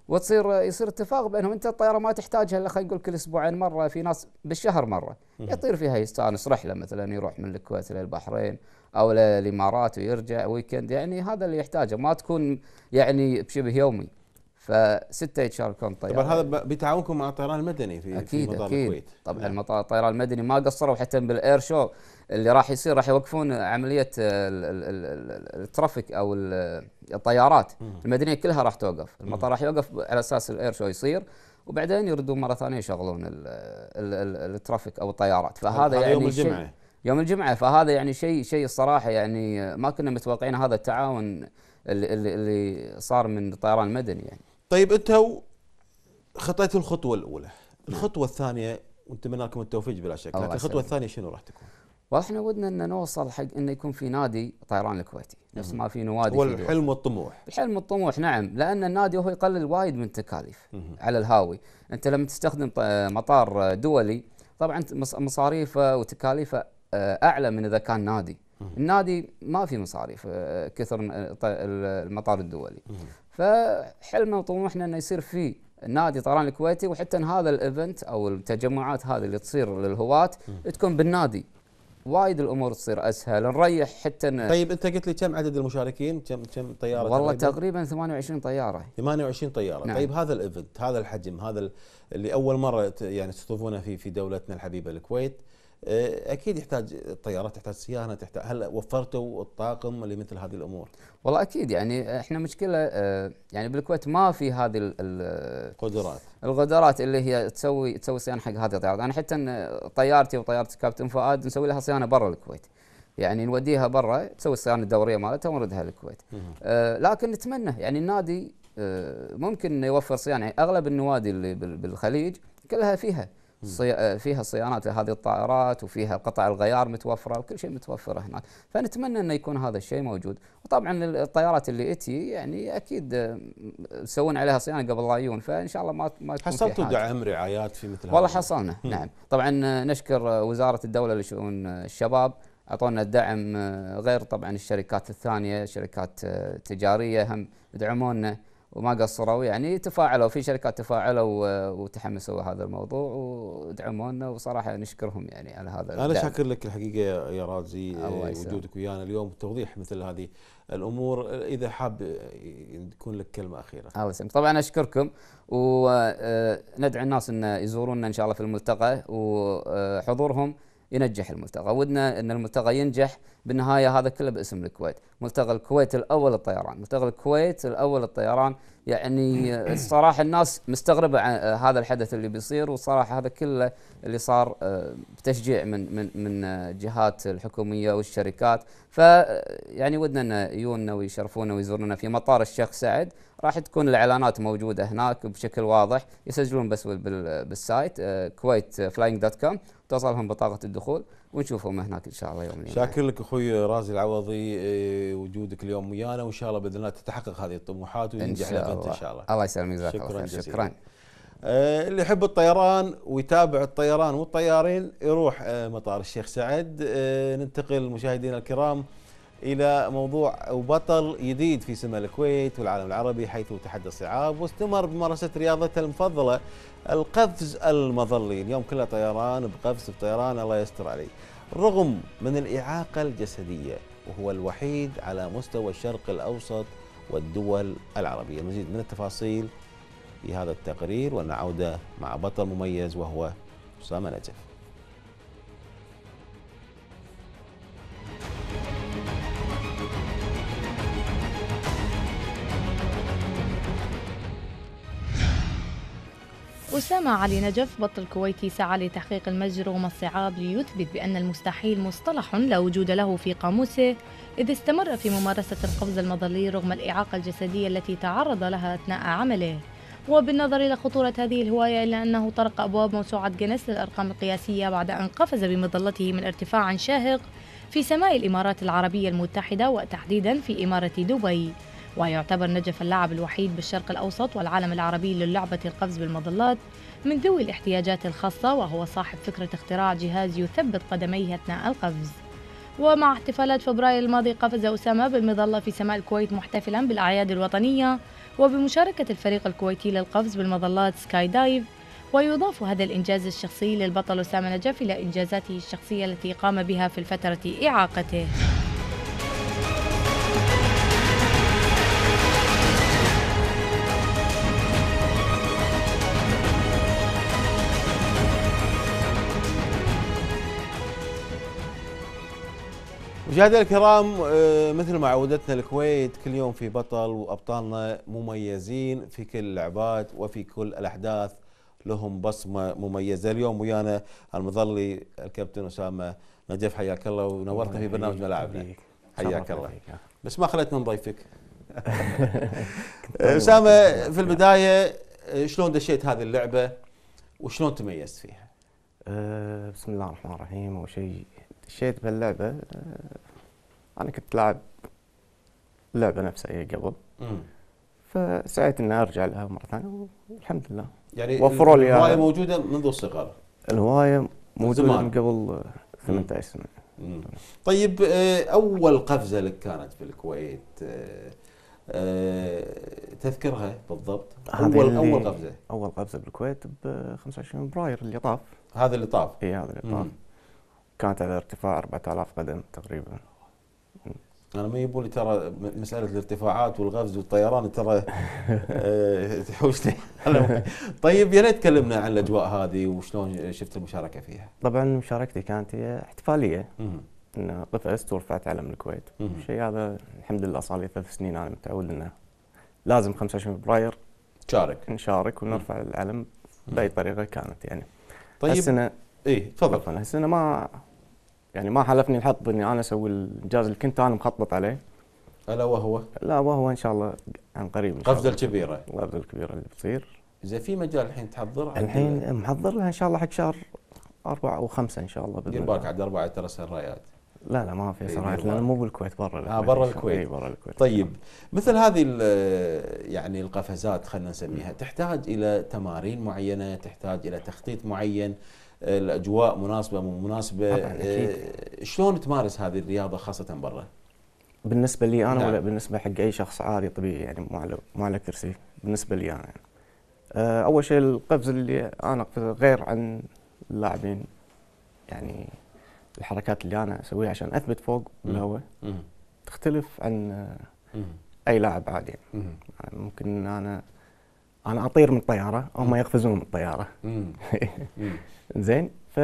وتصير آه، يصير اتفاق بينهم انت الطياره ما تحتاجها الا خلينا نقول كل اسبوعين مره في ناس بالشهر مره يطير فيها يستانس رحله مثلا يروح من الكويت للبحرين او للامارات ويرجع ويكند يعني هذا اللي يحتاجه ما تكون يعني بشبه يومي فستة 6 اتش ار كون طيران طبعا هذا بتعاونكم مع الطيران المدني في, أكيد في مطار أكيد الكويت طبعا نعم. مطار الطيران المدني ما قصروا حتى بالاير شو اللي راح يصير راح يوقفون عمليه الترافيك او الطيارات المدنيه كلها راح توقف المطار راح يوقف على اساس الاير شو يصير وبعدين يردون مره ثانيه يشغلون الترافيك او الطيارات فهذا يعني يوم الجمعه يوم الجمعه فهذا يعني شيء شيء الصراحه يعني ما كنا متوقعين هذا التعاون اللي اللي صار من الطيران المدني يعني طيب انت خطيتوا الخطوه الاولى نعم. الخطوه الثانيه ونتمنى لكم التوفيق بلا شك لكن الخطوه الثانيه شنو راح تكون؟ واحنا ودنا ان نوصل حق انه يكون في نادي طيران الكويتي نفس ما في نوادي هو الحلم والطموح الحلم والطموح نعم لان النادي هو يقلل وايد من التكاليف على الهاوي انت لما تستخدم مطار دولي طبعا مصاريفه وتكاليفه آه، اعلى من اذا كان نادي النادي ما في مصاريف آه، كثر آه، المطار الدولي فحلمنا وطموحنا انه يصير في نادي طيران الكويتي وحتى ان هذا الايفنت او التجمعات هذه اللي تصير للهواة تكون بالنادي وايد الامور تصير اسهل نريح حتى ن... طيب انت قلت لي كم عدد المشاركين كم كم طياره والله تقريبا, تقريبا 28 طياره 28 طياره نعم. طيب هذا الايفنت هذا الحجم هذا اللي اول مره يعني تستضيفونه في في دولتنا الحبيبه الكويت آه، اكيد يحتاج الطيارات تحتاج صيانه تحتاج هل وفرتوا الطاقم لمثل هذه الامور؟ والله اكيد يعني احنا مشكله آه، يعني بالكويت ما في هذه القدرات القدرات اللي هي تسوي تسوي صيانه حق هذه الطيارات، انا حتى طيارتي وطياره كابتن فؤاد نسوي لها صيانه برا الكويت. يعني نوديها برا تسوي الصيانه الدوريه مالتها ونردها الكويت. آه، لكن نتمنى يعني النادي ممكن يوفر صيانه يعني اغلب النوادي اللي بالخليج كلها فيها صي... آه، فيها صيانات لهذه الطائرات وفيها قطع الغيار متوفره وكل شيء متوفر هناك، فنتمنى انه يكون هذا الشيء موجود، وطبعا الطيارات اللي اتي يعني اكيد آه، يسوون عليها صيانه قبل لا يجون فان شاء الله ما ما تكون حصلتوا دعم رعايات في مثل هذا والله حصلنا نعم، طبعا آه، نشكر وزاره الدوله لشؤون الشباب اعطونا الدعم غير طبعا الشركات الثانيه شركات تجاريه هم دعمونا وما قصروا يعني تفاعلوا في شركات تفاعلوا وتحمسوا هذا الموضوع ودعمونا وصراحه نشكرهم يعني على هذا انا شاكر لك الحقيقه يا رازي آه، وجودك ويانا اليوم وتوضيح مثل هذه الامور اذا حاب آه، يكون لك كلمه اخيره. الله يسلمك، طبعا اشكركم وندعي آه، الناس ان يزورونا ان شاء الله في الملتقى وحضورهم ينجح الملتقى ودنا أن الملتقى ينجح بالنهاية هذا كله باسم الكويت ملتقى الكويت الأول للطيران ملتقى الكويت الأول للطيران يعني الصراحه الناس مستغربه عن هذا الحدث اللي بيصير والصراحه هذا كله اللي صار آه، بتشجيع من من من الجهات آه، الحكوميه والشركات فيعني آه، ودنا ان يجونا ويشرفونا ويزورونا في مطار الشيخ سعد راح تكون الاعلانات موجوده هناك بشكل واضح يسجلون بس بالسايت كويت فلاينج دوت كوم توصلهم بطاقه الدخول ونشوفهم هناك ان شاء الله يوم الجمعه شاكر لك اخوي رازي العوضي إيه، وجودك اليوم ويانا وان شاء الله باذن الله تتحقق هذه الطموحات وينجح لك انت ان شاء الله الله يسلمك جزاك الله خير شكرا إيه، اللي يحب الطيران ويتابع الطيران والطيارين يروح إيه، مطار الشيخ سعد ننتقل مشاهدينا الكرام إلى موضوع وبطل جديد في سما الكويت والعالم العربي حيث تحدى الصعاب واستمر بممارسة رياضته المفضلة القفز المظلي اليوم كله طيران بقفز بطيران الله يستر عليه رغم من الإعاقة الجسدية وهو الوحيد على مستوى الشرق الأوسط والدول العربية المزيد من التفاصيل في هذا التقرير ونعود مع بطل مميز وهو أسامة نجف أسامة علي نجف بطل كويتي سعى لتحقيق رغم الصعاب ليثبت بأن المستحيل مصطلح لا وجود له في قاموسه إذ استمر في ممارسة القفز المظلي رغم الإعاقة الجسدية التي تعرض لها أثناء عمله وبالنظر إلى خطورة هذه الهواية إلا أنه طرق أبواب موسوعة جنس للأرقام القياسية بعد أن قفز بمظلته من ارتفاع شاهق في سماء الإمارات العربية المتحدة وتحديدا في إمارة دبي ويعتبر نجف اللاعب الوحيد بالشرق الأوسط والعالم العربي للعبة القفز بالمظلات من ذوي الاحتياجات الخاصة وهو صاحب فكرة اختراع جهاز يثبت قدميه أثناء القفز ومع احتفالات فبراير الماضي قفز أسامة بالمظلة في سماء الكويت محتفلا بالأعياد الوطنية وبمشاركة الفريق الكويتي للقفز بالمظلات سكاي دايف ويضاف هذا الإنجاز الشخصي للبطل أسامة نجف إلى إنجازاته الشخصية التي قام بها في فترة إعاقته مشاهدينا الكرام آه، مثل ما عودتنا الكويت كل يوم في بطل وابطالنا مميزين في كل اللعبات وفي كل الاحداث لهم بصمه مميزه اليوم ويانا المظلي الكابتن اسامه نجف حياك الله ونورتنا في برنامج ملاعبنا حياك الله بس ما خليتنا نضيفك آه، اسامه في البدايه آه، شلون دشيت هذه اللعبه وشلون تميزت فيها؟ بسم الله الرحمن الرحيم اول شيء شيت بهاللعبه آه، انا كنت لاعب اللعبه نفسها هي قبل فسعيت اني ارجع لها مره ثانيه والحمد لله يعني وفروا لي الهوايه موجوده منذ الصغر الهوايه موجوده من قبل 18 سنه مم. طيب آه، اول قفزه لك كانت في الكويت أه, آه، تذكرها بالضبط اول اول قفزه اول قفزه بالكويت ب 25 فبراير اللي طاف هذا اللي طاف اي هذا اللي طاف كانت على ارتفاع 4000 قدم تقريبا انا ما لي ترى مساله الارتفاعات والغفز والطيران ترى آه، تحوشني طيب يا ريت تكلمنا عن الاجواء هذه وشلون شفت المشاركه فيها طبعا مشاركتي كانت هي احتفاليه ان قفزت ورفعت علم الكويت الشيء هذا الحمد لله صار لي ثلاث سنين انا متعود انه لازم 25 فبراير تشارك نشارك ونرفع العلم باي طريقه كانت يعني طيب هالسنه اي تفضل السنة ما يعني ما حلفني الحظ اني انا اسوي الانجاز اللي كنت انا مخطط عليه الا وهو لا وهو ان شاء الله عن قريب ان شاء الله القفزه الكبيره القفزه الكبيره اللي بتصير زين في مجال الحين تحضر الحين محضر لها ان شاء الله حق شهر أربعة أو خمسة إن شاء الله باذن الله بالك عاد أربعة ترى سرايات لا لا ما في إيه، سرايات لأن مو بالكويت برا آه إيه، برا الكويت برا الكويت طيب مثل هذه يعني القفزات خلينا نسميها تحتاج إلى تمارين معينة تحتاج إلى تخطيط معين الاجواء مناسبه مو مناسبه طبعاً أكيد. آه، شلون تمارس هذه الرياضه خاصه برا بالنسبه لي انا نعم. ولا بالنسبه حق اي شخص عادي طبيعي يعني مو على مو على كرسي بالنسبه لي انا يعني. آه، اول شيء القفز اللي انا اقفزه غير عن اللاعبين يعني الحركات اللي انا اسويها عشان اثبت فوق بالهواء تختلف عن اي لاعب عادي يعني, يعني ممكن انا انا اطير من الطياره هم يقفزون من الطياره زين ف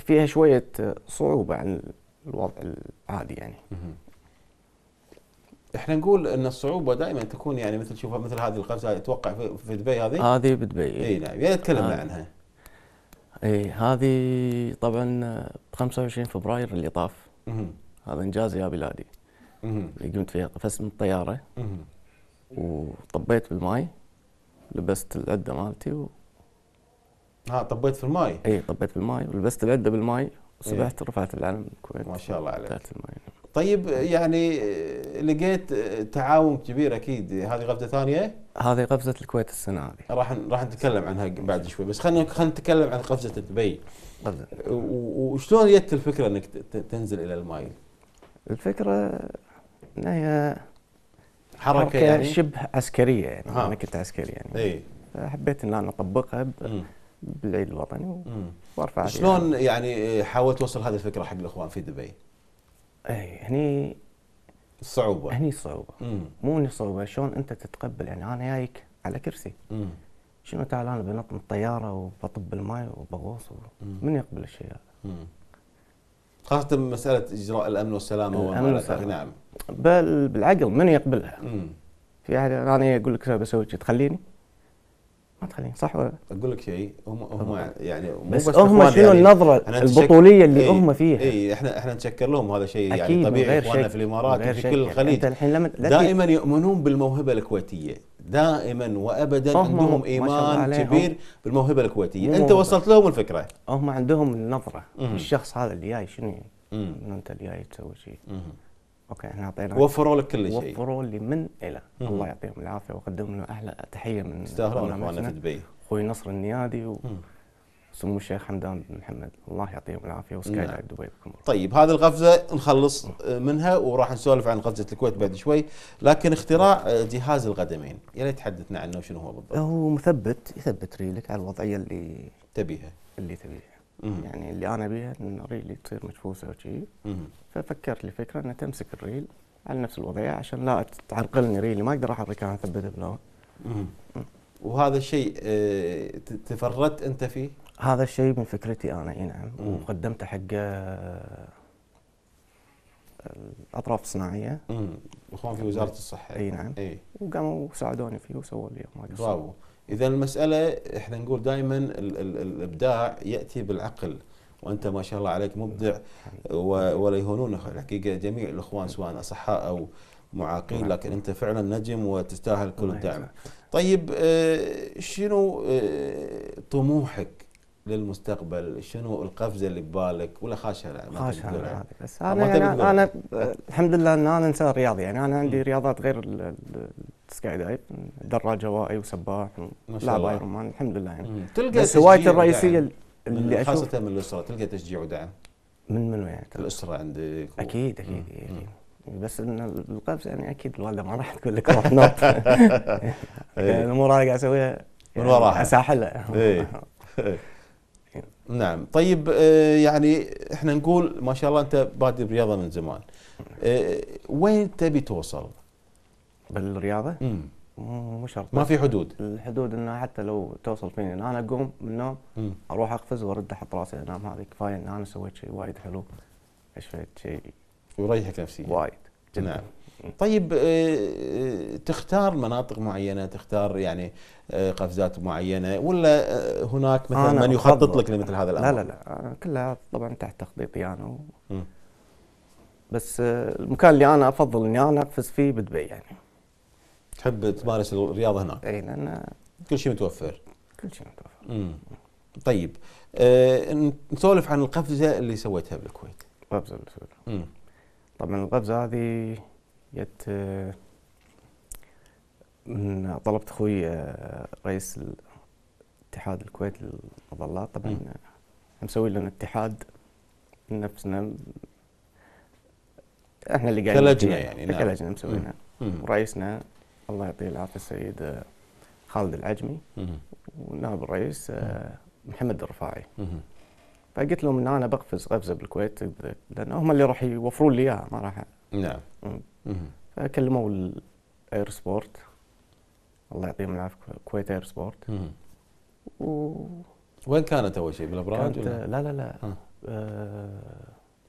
فيها شويه صعوبه عن الوضع العادي يعني احنا نقول ان الصعوبه دائما تكون يعني مثل شوف مثل هذه القفزه اتوقع في دبي هذه هذه بدبي اي نعم يا تكلمنا آه. عنها اي هذه طبعا 25 فبراير اللي طاف هذا انجاز يا بلادي اللي قمت فيها قفزت من الطياره وطبيت بالماي لبست العده مالتي و... ها طبيت في الماي اي طبيت في الماي ولبست العده بالماي وسبحت إيه؟ رفعت العلم الكويت ما شاء الله عليك طيب يعني آه، لقيت آه، تعاون كبير اكيد هذه قفزه ثانيه هذه قفزه الكويت السنه هذه راح راح نتكلم عنها بعد شوي بس خلينا خلينا نتكلم عن قفزه دبي قفزه وشلون جت الفكره انك تنزل الى الماي الفكره انها حركه, حركة يعني شبه عسكريه يعني انا كنت عسكري يعني اي فحبيت ان انا اطبقها بالعيد الوطني وارفع شلون يعني حاولت توصل هذه الفكره حق الاخوان في دبي؟ اي هني الصعوبه هني الصعوبه مو هني الصعوبه شلون انت تتقبل يعني انا جايك على كرسي مم. شنو تعال انا بنطم الطياره وبطب الماي وبغوص من يقبل الشيء هذا؟ خاصة مسألة إجراء الأمن والسلامة الأمن والسلامة نعم بل بالعقل من يقبلها؟ مم. في أحد أنا أقول لك بسوي تخليني؟ ما تخليني صح ولا اقول لك شيء هم هم يعني مو بس, بس هم شنو يعني النظره البطوليه اللي ايه هم فيها اي احنا احنا نتشكر لهم هذا شيء يعني طبيعي اخواننا في الامارات وفي كل يعني. الخليج دائما يؤمنون بالموهبه الكويتيه دائما وابدا عندهم ايمان كبير بالموهبه الكويتيه انت وصلت لهم الفكره هم عندهم النظره الشخص هذا اللي جاي شنو يعني؟ انت اللي جاي تسوي شيء اوكي احنا اعطينا وفروا لك كل شيء وفروا لي من الى مم. الله يعطيهم العافيه واقدم لهم احلى تحيه من يستاهلون اخواننا في دبي اخوي نصر النيادي و... سمو الشيخ حمدان بن محمد الله يعطيهم العافيه نعم. وسكاي نعم. دبي بكم طيب هذه القفزه نخلص آه، منها وراح نسولف عن قفزه الكويت بعد شوي لكن اختراع آه، جهاز القدمين يا ريت تحدثنا عنه شنو هو بالضبط هو مثبت يثبت ريلك على الوضعيه اللي تبيها اللي تبيها يعني اللي انا بيها ان ريلي تصير مجفوسه وشي ففكرت لي فكره ان تمسك الريل على نفس الوضعيه عشان لا تعرقلني ريلي ما اقدر احركها اثبتها بلون وهذا الشيء آه، تفردت انت فيه؟ هذا الشيء من فكرتي انا اي نعم وقدمته حق آه، الاطراف الصناعيه اخوان في وزاره الصحه اي نعم اي وقاموا ساعدوني فيه وسووا لي ما قصروا اذا المساله احنا نقول دائما الابداع ياتي بالعقل وانت ما شاء الله عليك مبدع ولا يهونون الحقيقه جميع الاخوان سواء اصحاء او معاقين نعم. لكن انت فعلا نجم وتستاهل كل الدعم. طيب آه، شنو آه، طموحك للمستقبل شنو القفزه اللي ببالك ولا خاشها لا ما خاشها لا بس انا يعني انا الحمد لله ان انا انسان رياضي يعني انا عندي م. رياضات غير السكاي دايف دراجه هوائي وسباح لا بايرن مان الحمد لله يعني م. تلقى بس هوايتي الرئيسيه اللي اشوف خاصه من الاسره تلقى تشجيع ودعم من منو يعني؟ الاسره عندك و... اكيد اكيد بس ان القفزه يعني اكيد الوالده ما راح تقول لك روح نط إيه. يعني الامور انا قاعد اسويها من وراها يعني اساحلها إيه. نعم طيب آه، يعني احنا نقول ما شاء الله انت بادي الرياضه من زمان آه، وين تبي توصل؟ بالرياضه؟ امم مو شرط ما في حدود الحدود انه حتى لو توصل فيني ان انا اقوم من النوم اروح اقفز وارد احط راسي انام هذه كفايه ان انا سويت شيء وايد حلو اشفيت شيء يريحك نفسيا وايد جدا. نعم طيب آه، آه، تختار مناطق معينه تختار يعني آه، قفزات معينه ولا هناك مثلا من يخطط لك لمثل هذا الامر؟ لا لا لا كلها طبعا تحت تخطيطي انا و... بس المكان اللي انا افضل اني انا اقفز فيه بدبي يعني تحب تمارس الرياضه هناك؟ اي لان كل شيء متوفر كل شيء متوفر امم طيب أه نسولف عن القفزه اللي سويتها بالكويت القفزه اللي سويتها طبعا القفزه هذه جت من طلبت اخوي آه، رئيس اتحاد الكويت للمظلات طبعا مسوي لنا اتحاد نفسنا احنا اللي قاعدين كلجنه يعني نعم. كلجنه مسوينا ورئيسنا الله يعطيه العافيه السيد آه، خالد العجمي ونائب الرئيس آه، محمد الرفاعي فقلت لهم ان انا بقفز قفزه بالكويت لان هم اللي راح يوفرون لي اياها ما راح نعم فكلموا الاير سبورت الله يعطيهم العافيه كويت اير سبورت و... وين كانت اول شيء بالابراج ولا؟ لا لا لا آه. آه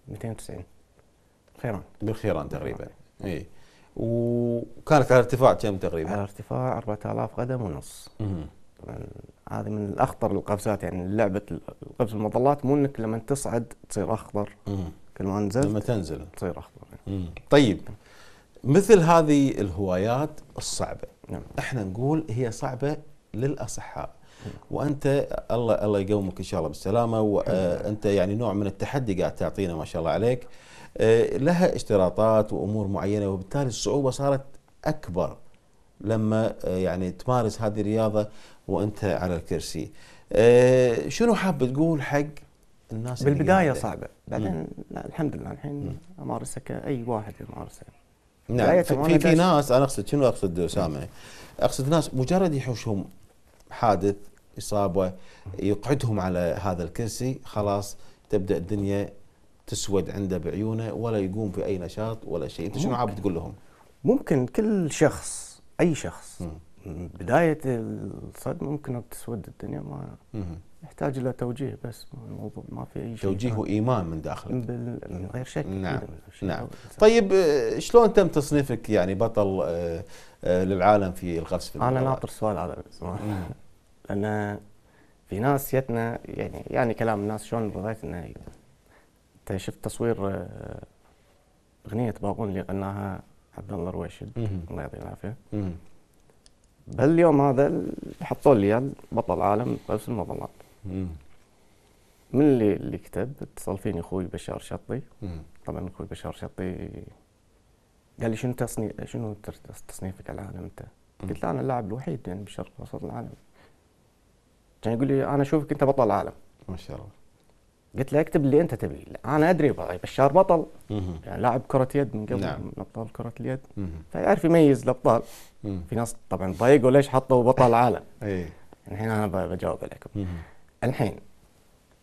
290 خيران بالخيران تقريبا اي وكانت على ارتفاع كم تقريبا؟ على ارتفاع 4000 قدم ونص مم. هذه من الاخطر القفزات يعني لعبه القفز المظلات مو انك لما تصعد تصير اخضر كل ما نزلت لما تنزل تصير اخضر يعني. طيب مثل هذه الهوايات الصعبه نعم. احنا نقول هي صعبه للاصحاء نعم. وانت الله الله يقومك ان شاء الله بالسلامه وانت آه، يعني نوع من التحدي قاعد تعطينا ما شاء الله عليك آه، لها اشتراطات وامور معينه وبالتالي الصعوبه صارت اكبر لما آه، يعني تمارس هذه الرياضه وانت على الكرسي أه شنو حاب تقول حق الناس بالبدايه صعبه بعدين لا الحمد لله الحين امارسها كاي واحد يمارسها نعم في, في ناس انا اقصد شنو اقصد اسامه اقصد ناس مجرد يحوشهم حادث اصابه يقعدهم على هذا الكرسي خلاص تبدا الدنيا تسود عنده بعيونه ولا يقوم في اي نشاط ولا شيء انت شنو عاب تقول لهم ممكن كل شخص اي شخص بدايه الصدمه ممكن تسود الدنيا ما يحتاج الى توجيه بس الموضوع ما في اي شيء توجيه وايمان من داخلك بال... من غير شك نعم نعم طيب آه، شلون تم تصنيفك يعني بطل آه، آه، للعالم في الغرس في انا ناطر سؤال على لان في ناس يتنا يعني يعني كلام الناس شلون بغيت انه انت شفت تصوير اغنيه باغون اللي غناها عبد الله رويشد الله يعطيه العافيه بهاليوم هذا حطوا لي بطل عالم قوس المظلات من اللي اللي كتب اتصل فيني اخوي بشار شطي طبعا اخوي بشار شطي قال لي شنو تصنيف شنو تصنيفك على العالم انت؟ قلت له انا اللاعب الوحيد يعني بالشرق الاوسط العالم كان يقول لي انا اشوفك انت بطل العالم ما شاء الله قلت له اكتب اللي انت تبيه انا ادري بشار بطل يعني لاعب كره يد من قبل نعم. من ابطال كره اليد فيعرف يميز الابطال في ناس طبعا ضايقوا ليش حطوا بطل عالم ايه. الحين انا بجاوب عليكم الحين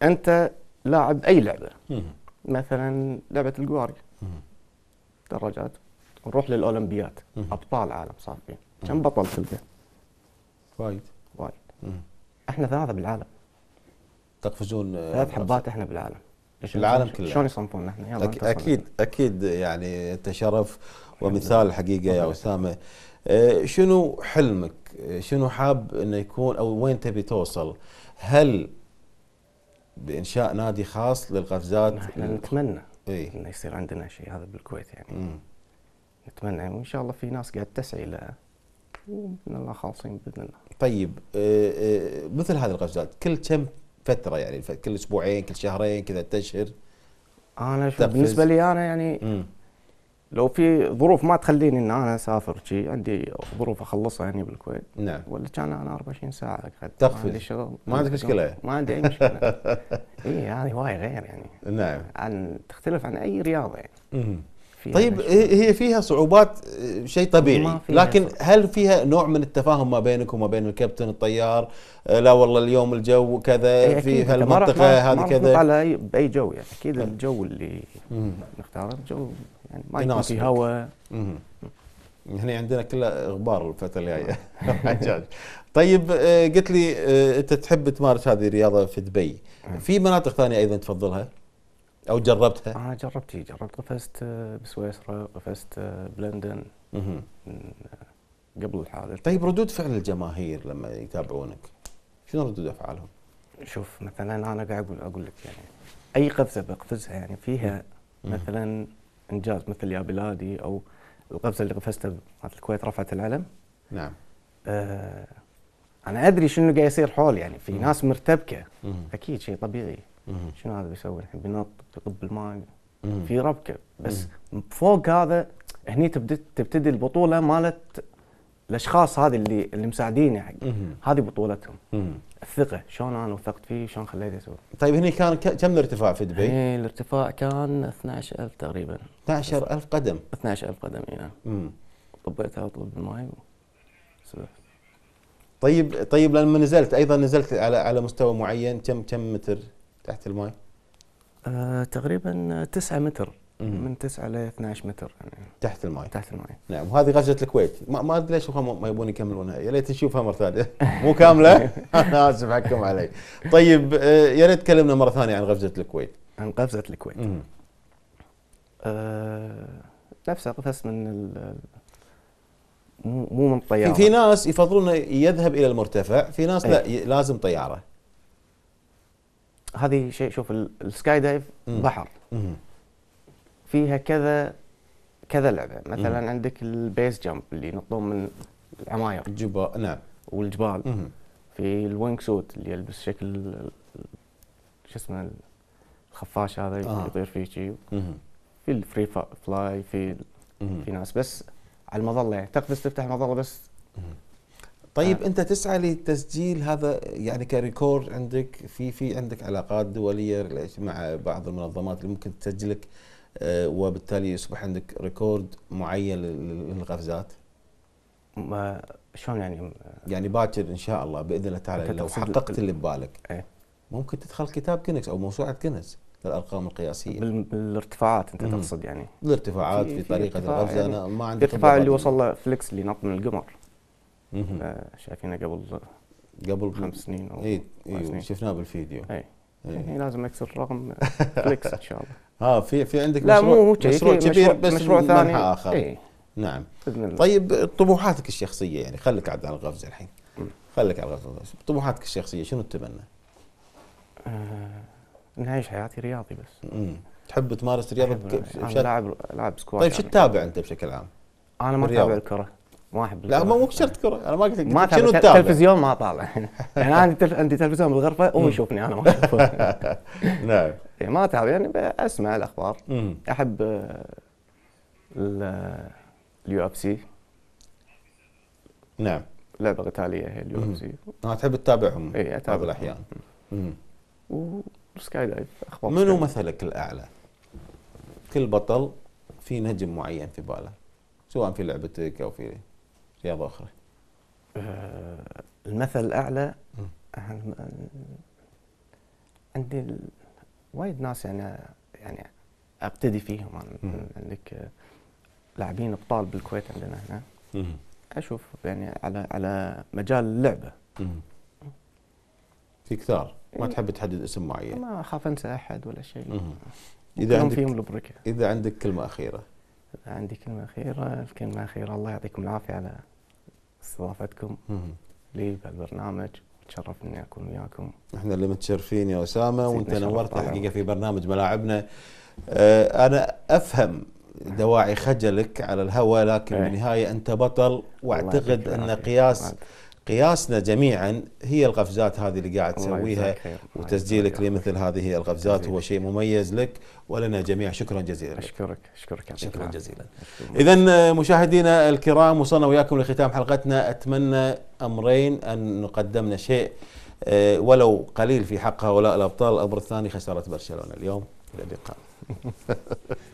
انت لاعب اي لعبه مثلا لعبه الجواري دراجات ونروح للاولمبياد ابطال عالم صافي كم بطل تلقى؟ وايد وايد احنا ثلاثه بالعالم تقفزون آه، ثلاث حبات احنا بالعالم العالم كله شلون يصنفون احنا يلا أك اكيد اكيد يعني انت شرف ومثال حقيقه يا اسامه آه، شنو حلمك؟ آه، شنو حاب انه يكون او وين تبي توصل؟ هل بانشاء نادي خاص للقفزات؟ احنا نتمنى إيه؟ انه يصير عندنا شيء هذا بالكويت يعني مم. نتمنى يعني وان شاء الله في ناس قاعد تسعي له وباذن الله خالصين باذن الله. طيب مثل هذه القفزات كل كم فتره يعني كل اسبوعين كل شهرين كذا تشهر انا شوف بالنسبه لي انا يعني مم. لو في ظروف ما تخليني ان انا اسافر شي عندي ظروف اخلصها هنا يعني بالكويت نعم ولا كان انا 24 ساعه اقعد تقفز ما عندي شغل ما عندك مشكله ما عندي اي مشكله اي هذه هوايه غير يعني نعم عن تختلف عن اي رياضه يعني مم. فيها طيب هي فيها صعوبات آه، شيء طبيعي فيها لكن هل فيها نوع من التفاهم ما بينك وما بين الكابتن الطيار آه، لا والله اليوم الجو كذا إيه، في هالمنطقه هذه كذا على باي جو يعني اكيد نعم. الجو اللي نختاره جو يعني ما يكون في هواء هنا يعني عندنا كلها غبار الفتره الجايه حجاج طيب آه، قلت لي انت تحب تمارس هذه الرياضه في دبي نعم. في مناطق ثانيه ايضا تفضلها او جربتها؟ انا آه، جربت جربت قفزت آه، بسويسرا قفزت آه، بلندن من قبل الحادث طيب ردود فعل الجماهير لما يتابعونك شنو ردود افعالهم؟ شوف مثلا انا قاعد اقول اقول لك يعني اي قفزه بقفزها يعني فيها مثلا انجاز مثل يا بلادي او القفزه اللي قفزتها مالت الكويت رفعت العلم نعم آه انا ادري شنو قاعد يصير حول يعني في ناس مرتبكه اكيد شيء طبيعي شنو هذا بيسوي الحين بينط بيطب الماء في ربكه بس فوق هذا هني تبتدي البطوله مالت الاشخاص هذه اللي اللي مساعديني حق هذه بطولتهم الثقه شلون انا وثقت فيه شلون خليته يسوي طيب هني كان كم الارتفاع في دبي؟ هني الارتفاع كان 12000 تقريبا 12000 قدم 12000 قدم اي نعم طبيتها طب الماي وسبحت طيب طيب لما نزلت ايضا نزلت على على مستوى معين كم كم متر؟ تحت الماء؟ آه تقريبا 9 متر مم. من 9 ل 12 متر يعني تحت الماء تحت الماء نعم وهذه غزه الكويت ما ادري ليش ما يبون يكملونها يا ريت نشوفها مره ثانيه مو كامله انا اسف حكم علي طيب آه يا ريت تكلمنا مره ثانيه عن غزه الكويت عن غزه الكويت نفسها آه قفص من مو من الطياره في ناس يفضلون يذهب الى المرتفع في ناس لا إيه. لازم طياره هذه شيء شوف السكاي دايف بحر فيها كذا كذا لعبه مثلا مم. عندك البيس جامب اللي ينطون من العماير الجبال نعم والجبال مم. في الوينك سوت اللي يلبس شكل شو اسمه الخفاش هذا آه. يطير فيه شيء في الفري فلاي في في ناس بس على المظله يعني تقفز تفتح المظله بس طيب آه. انت تسعى لتسجيل هذا يعني كريكورد عندك في في عندك علاقات دوليه مع بعض المنظمات اللي ممكن تسجلك آه وبالتالي يصبح عندك ريكورد معين للقفزات؟ ما شلون يعني؟ يعني باكر ان شاء الله باذن الله تعالى لو حققت اللي ببالك إيه. ممكن تدخل كتاب كنكس او موسوعه كنكس الارقام القياسيه بالارتفاعات انت تقصد يعني الارتفاعات في, في, في طريقه القفز يعني انا ما عندي ارتفاع اللي وصل له فليكس اللي نط من القمر شايفينه قبل قبل خمس سنين او ايه, إيه، سنين. شفناه بالفيديو اي إيه. يعني لازم اكسر رقم كليكس ان شاء الله ها آه، في في عندك لا مشروع مو مشروع إيه، كبير بس مشروع ثاني اخر ايه نعم باذن الله طيب طموحاتك الشخصيه يعني خليك عاد على القفز الحين خليك على القفز طموحاتك الشخصيه شنو تتمنى؟ آه، اني نعيش حياتي رياضي بس امم تحب تمارس رياضه انا لاعب لاعب سكواش طيب شو يعني. تتابع انت بشكل عام؟ انا ما اتابع الكره واحد احب لا ما مو شرط كره انا ما قلت ما شنو تتابع التلفزيون ما طالع يعني انا عندي تلفزيون بالغرفه هو يشوفني انا نعم. إيه، ما نعم ما اتابع يعني اسمع الاخبار احب آه، اليو اف سي نعم لعبه قتاليه هي اليو اف سي اه تحب تتابعهم اي اتابع بعض الاحيان وسكاي دايف اخبار منو مثلك الاعلى؟ كل بطل في نجم معين في باله سواء في لعبتك او في رياضة أخرى آه، المثل الأعلى عندي وايد ناس يعني يعني ابتدي فيهم عندك آه، لاعبين ابطال بالكويت عندنا هنا اشوف يعني على على مجال اللعبه في كثار ما إيه. تحب تحدد اسم معين ما اخاف انسى احد ولا شيء اذا عندك فيهم البركه اذا عندك كلمه اخيره اذا عندي كلمه اخيره الكلمه الاخيره الله يعطيكم العافيه على استضافتكم لي البرنامج تشرف اني اكون وياكم احنا اللي متشرفين يا اسامه وانت نورت حقيقه في برنامج ملاعبنا آه، انا افهم دواعي خجلك على الهواء لكن إيه. بالنهايه انت بطل واعتقد ان قياس قياسنا جميعا هي القفزات هذه اللي قاعد تسويها وتسجيلك لمثل هذه القفزات هو شيء مميز لك ولنا جميع شكرا جزيلا لك. اشكرك اشكرك شكرا جزيلا اذا مشاهدينا الكرام وصلنا وياكم لختام حلقتنا اتمنى امرين ان نقدمنا شيء آه، ولو قليل في حق هؤلاء الابطال الامر الثاني خساره برشلونه اليوم الى اللقاء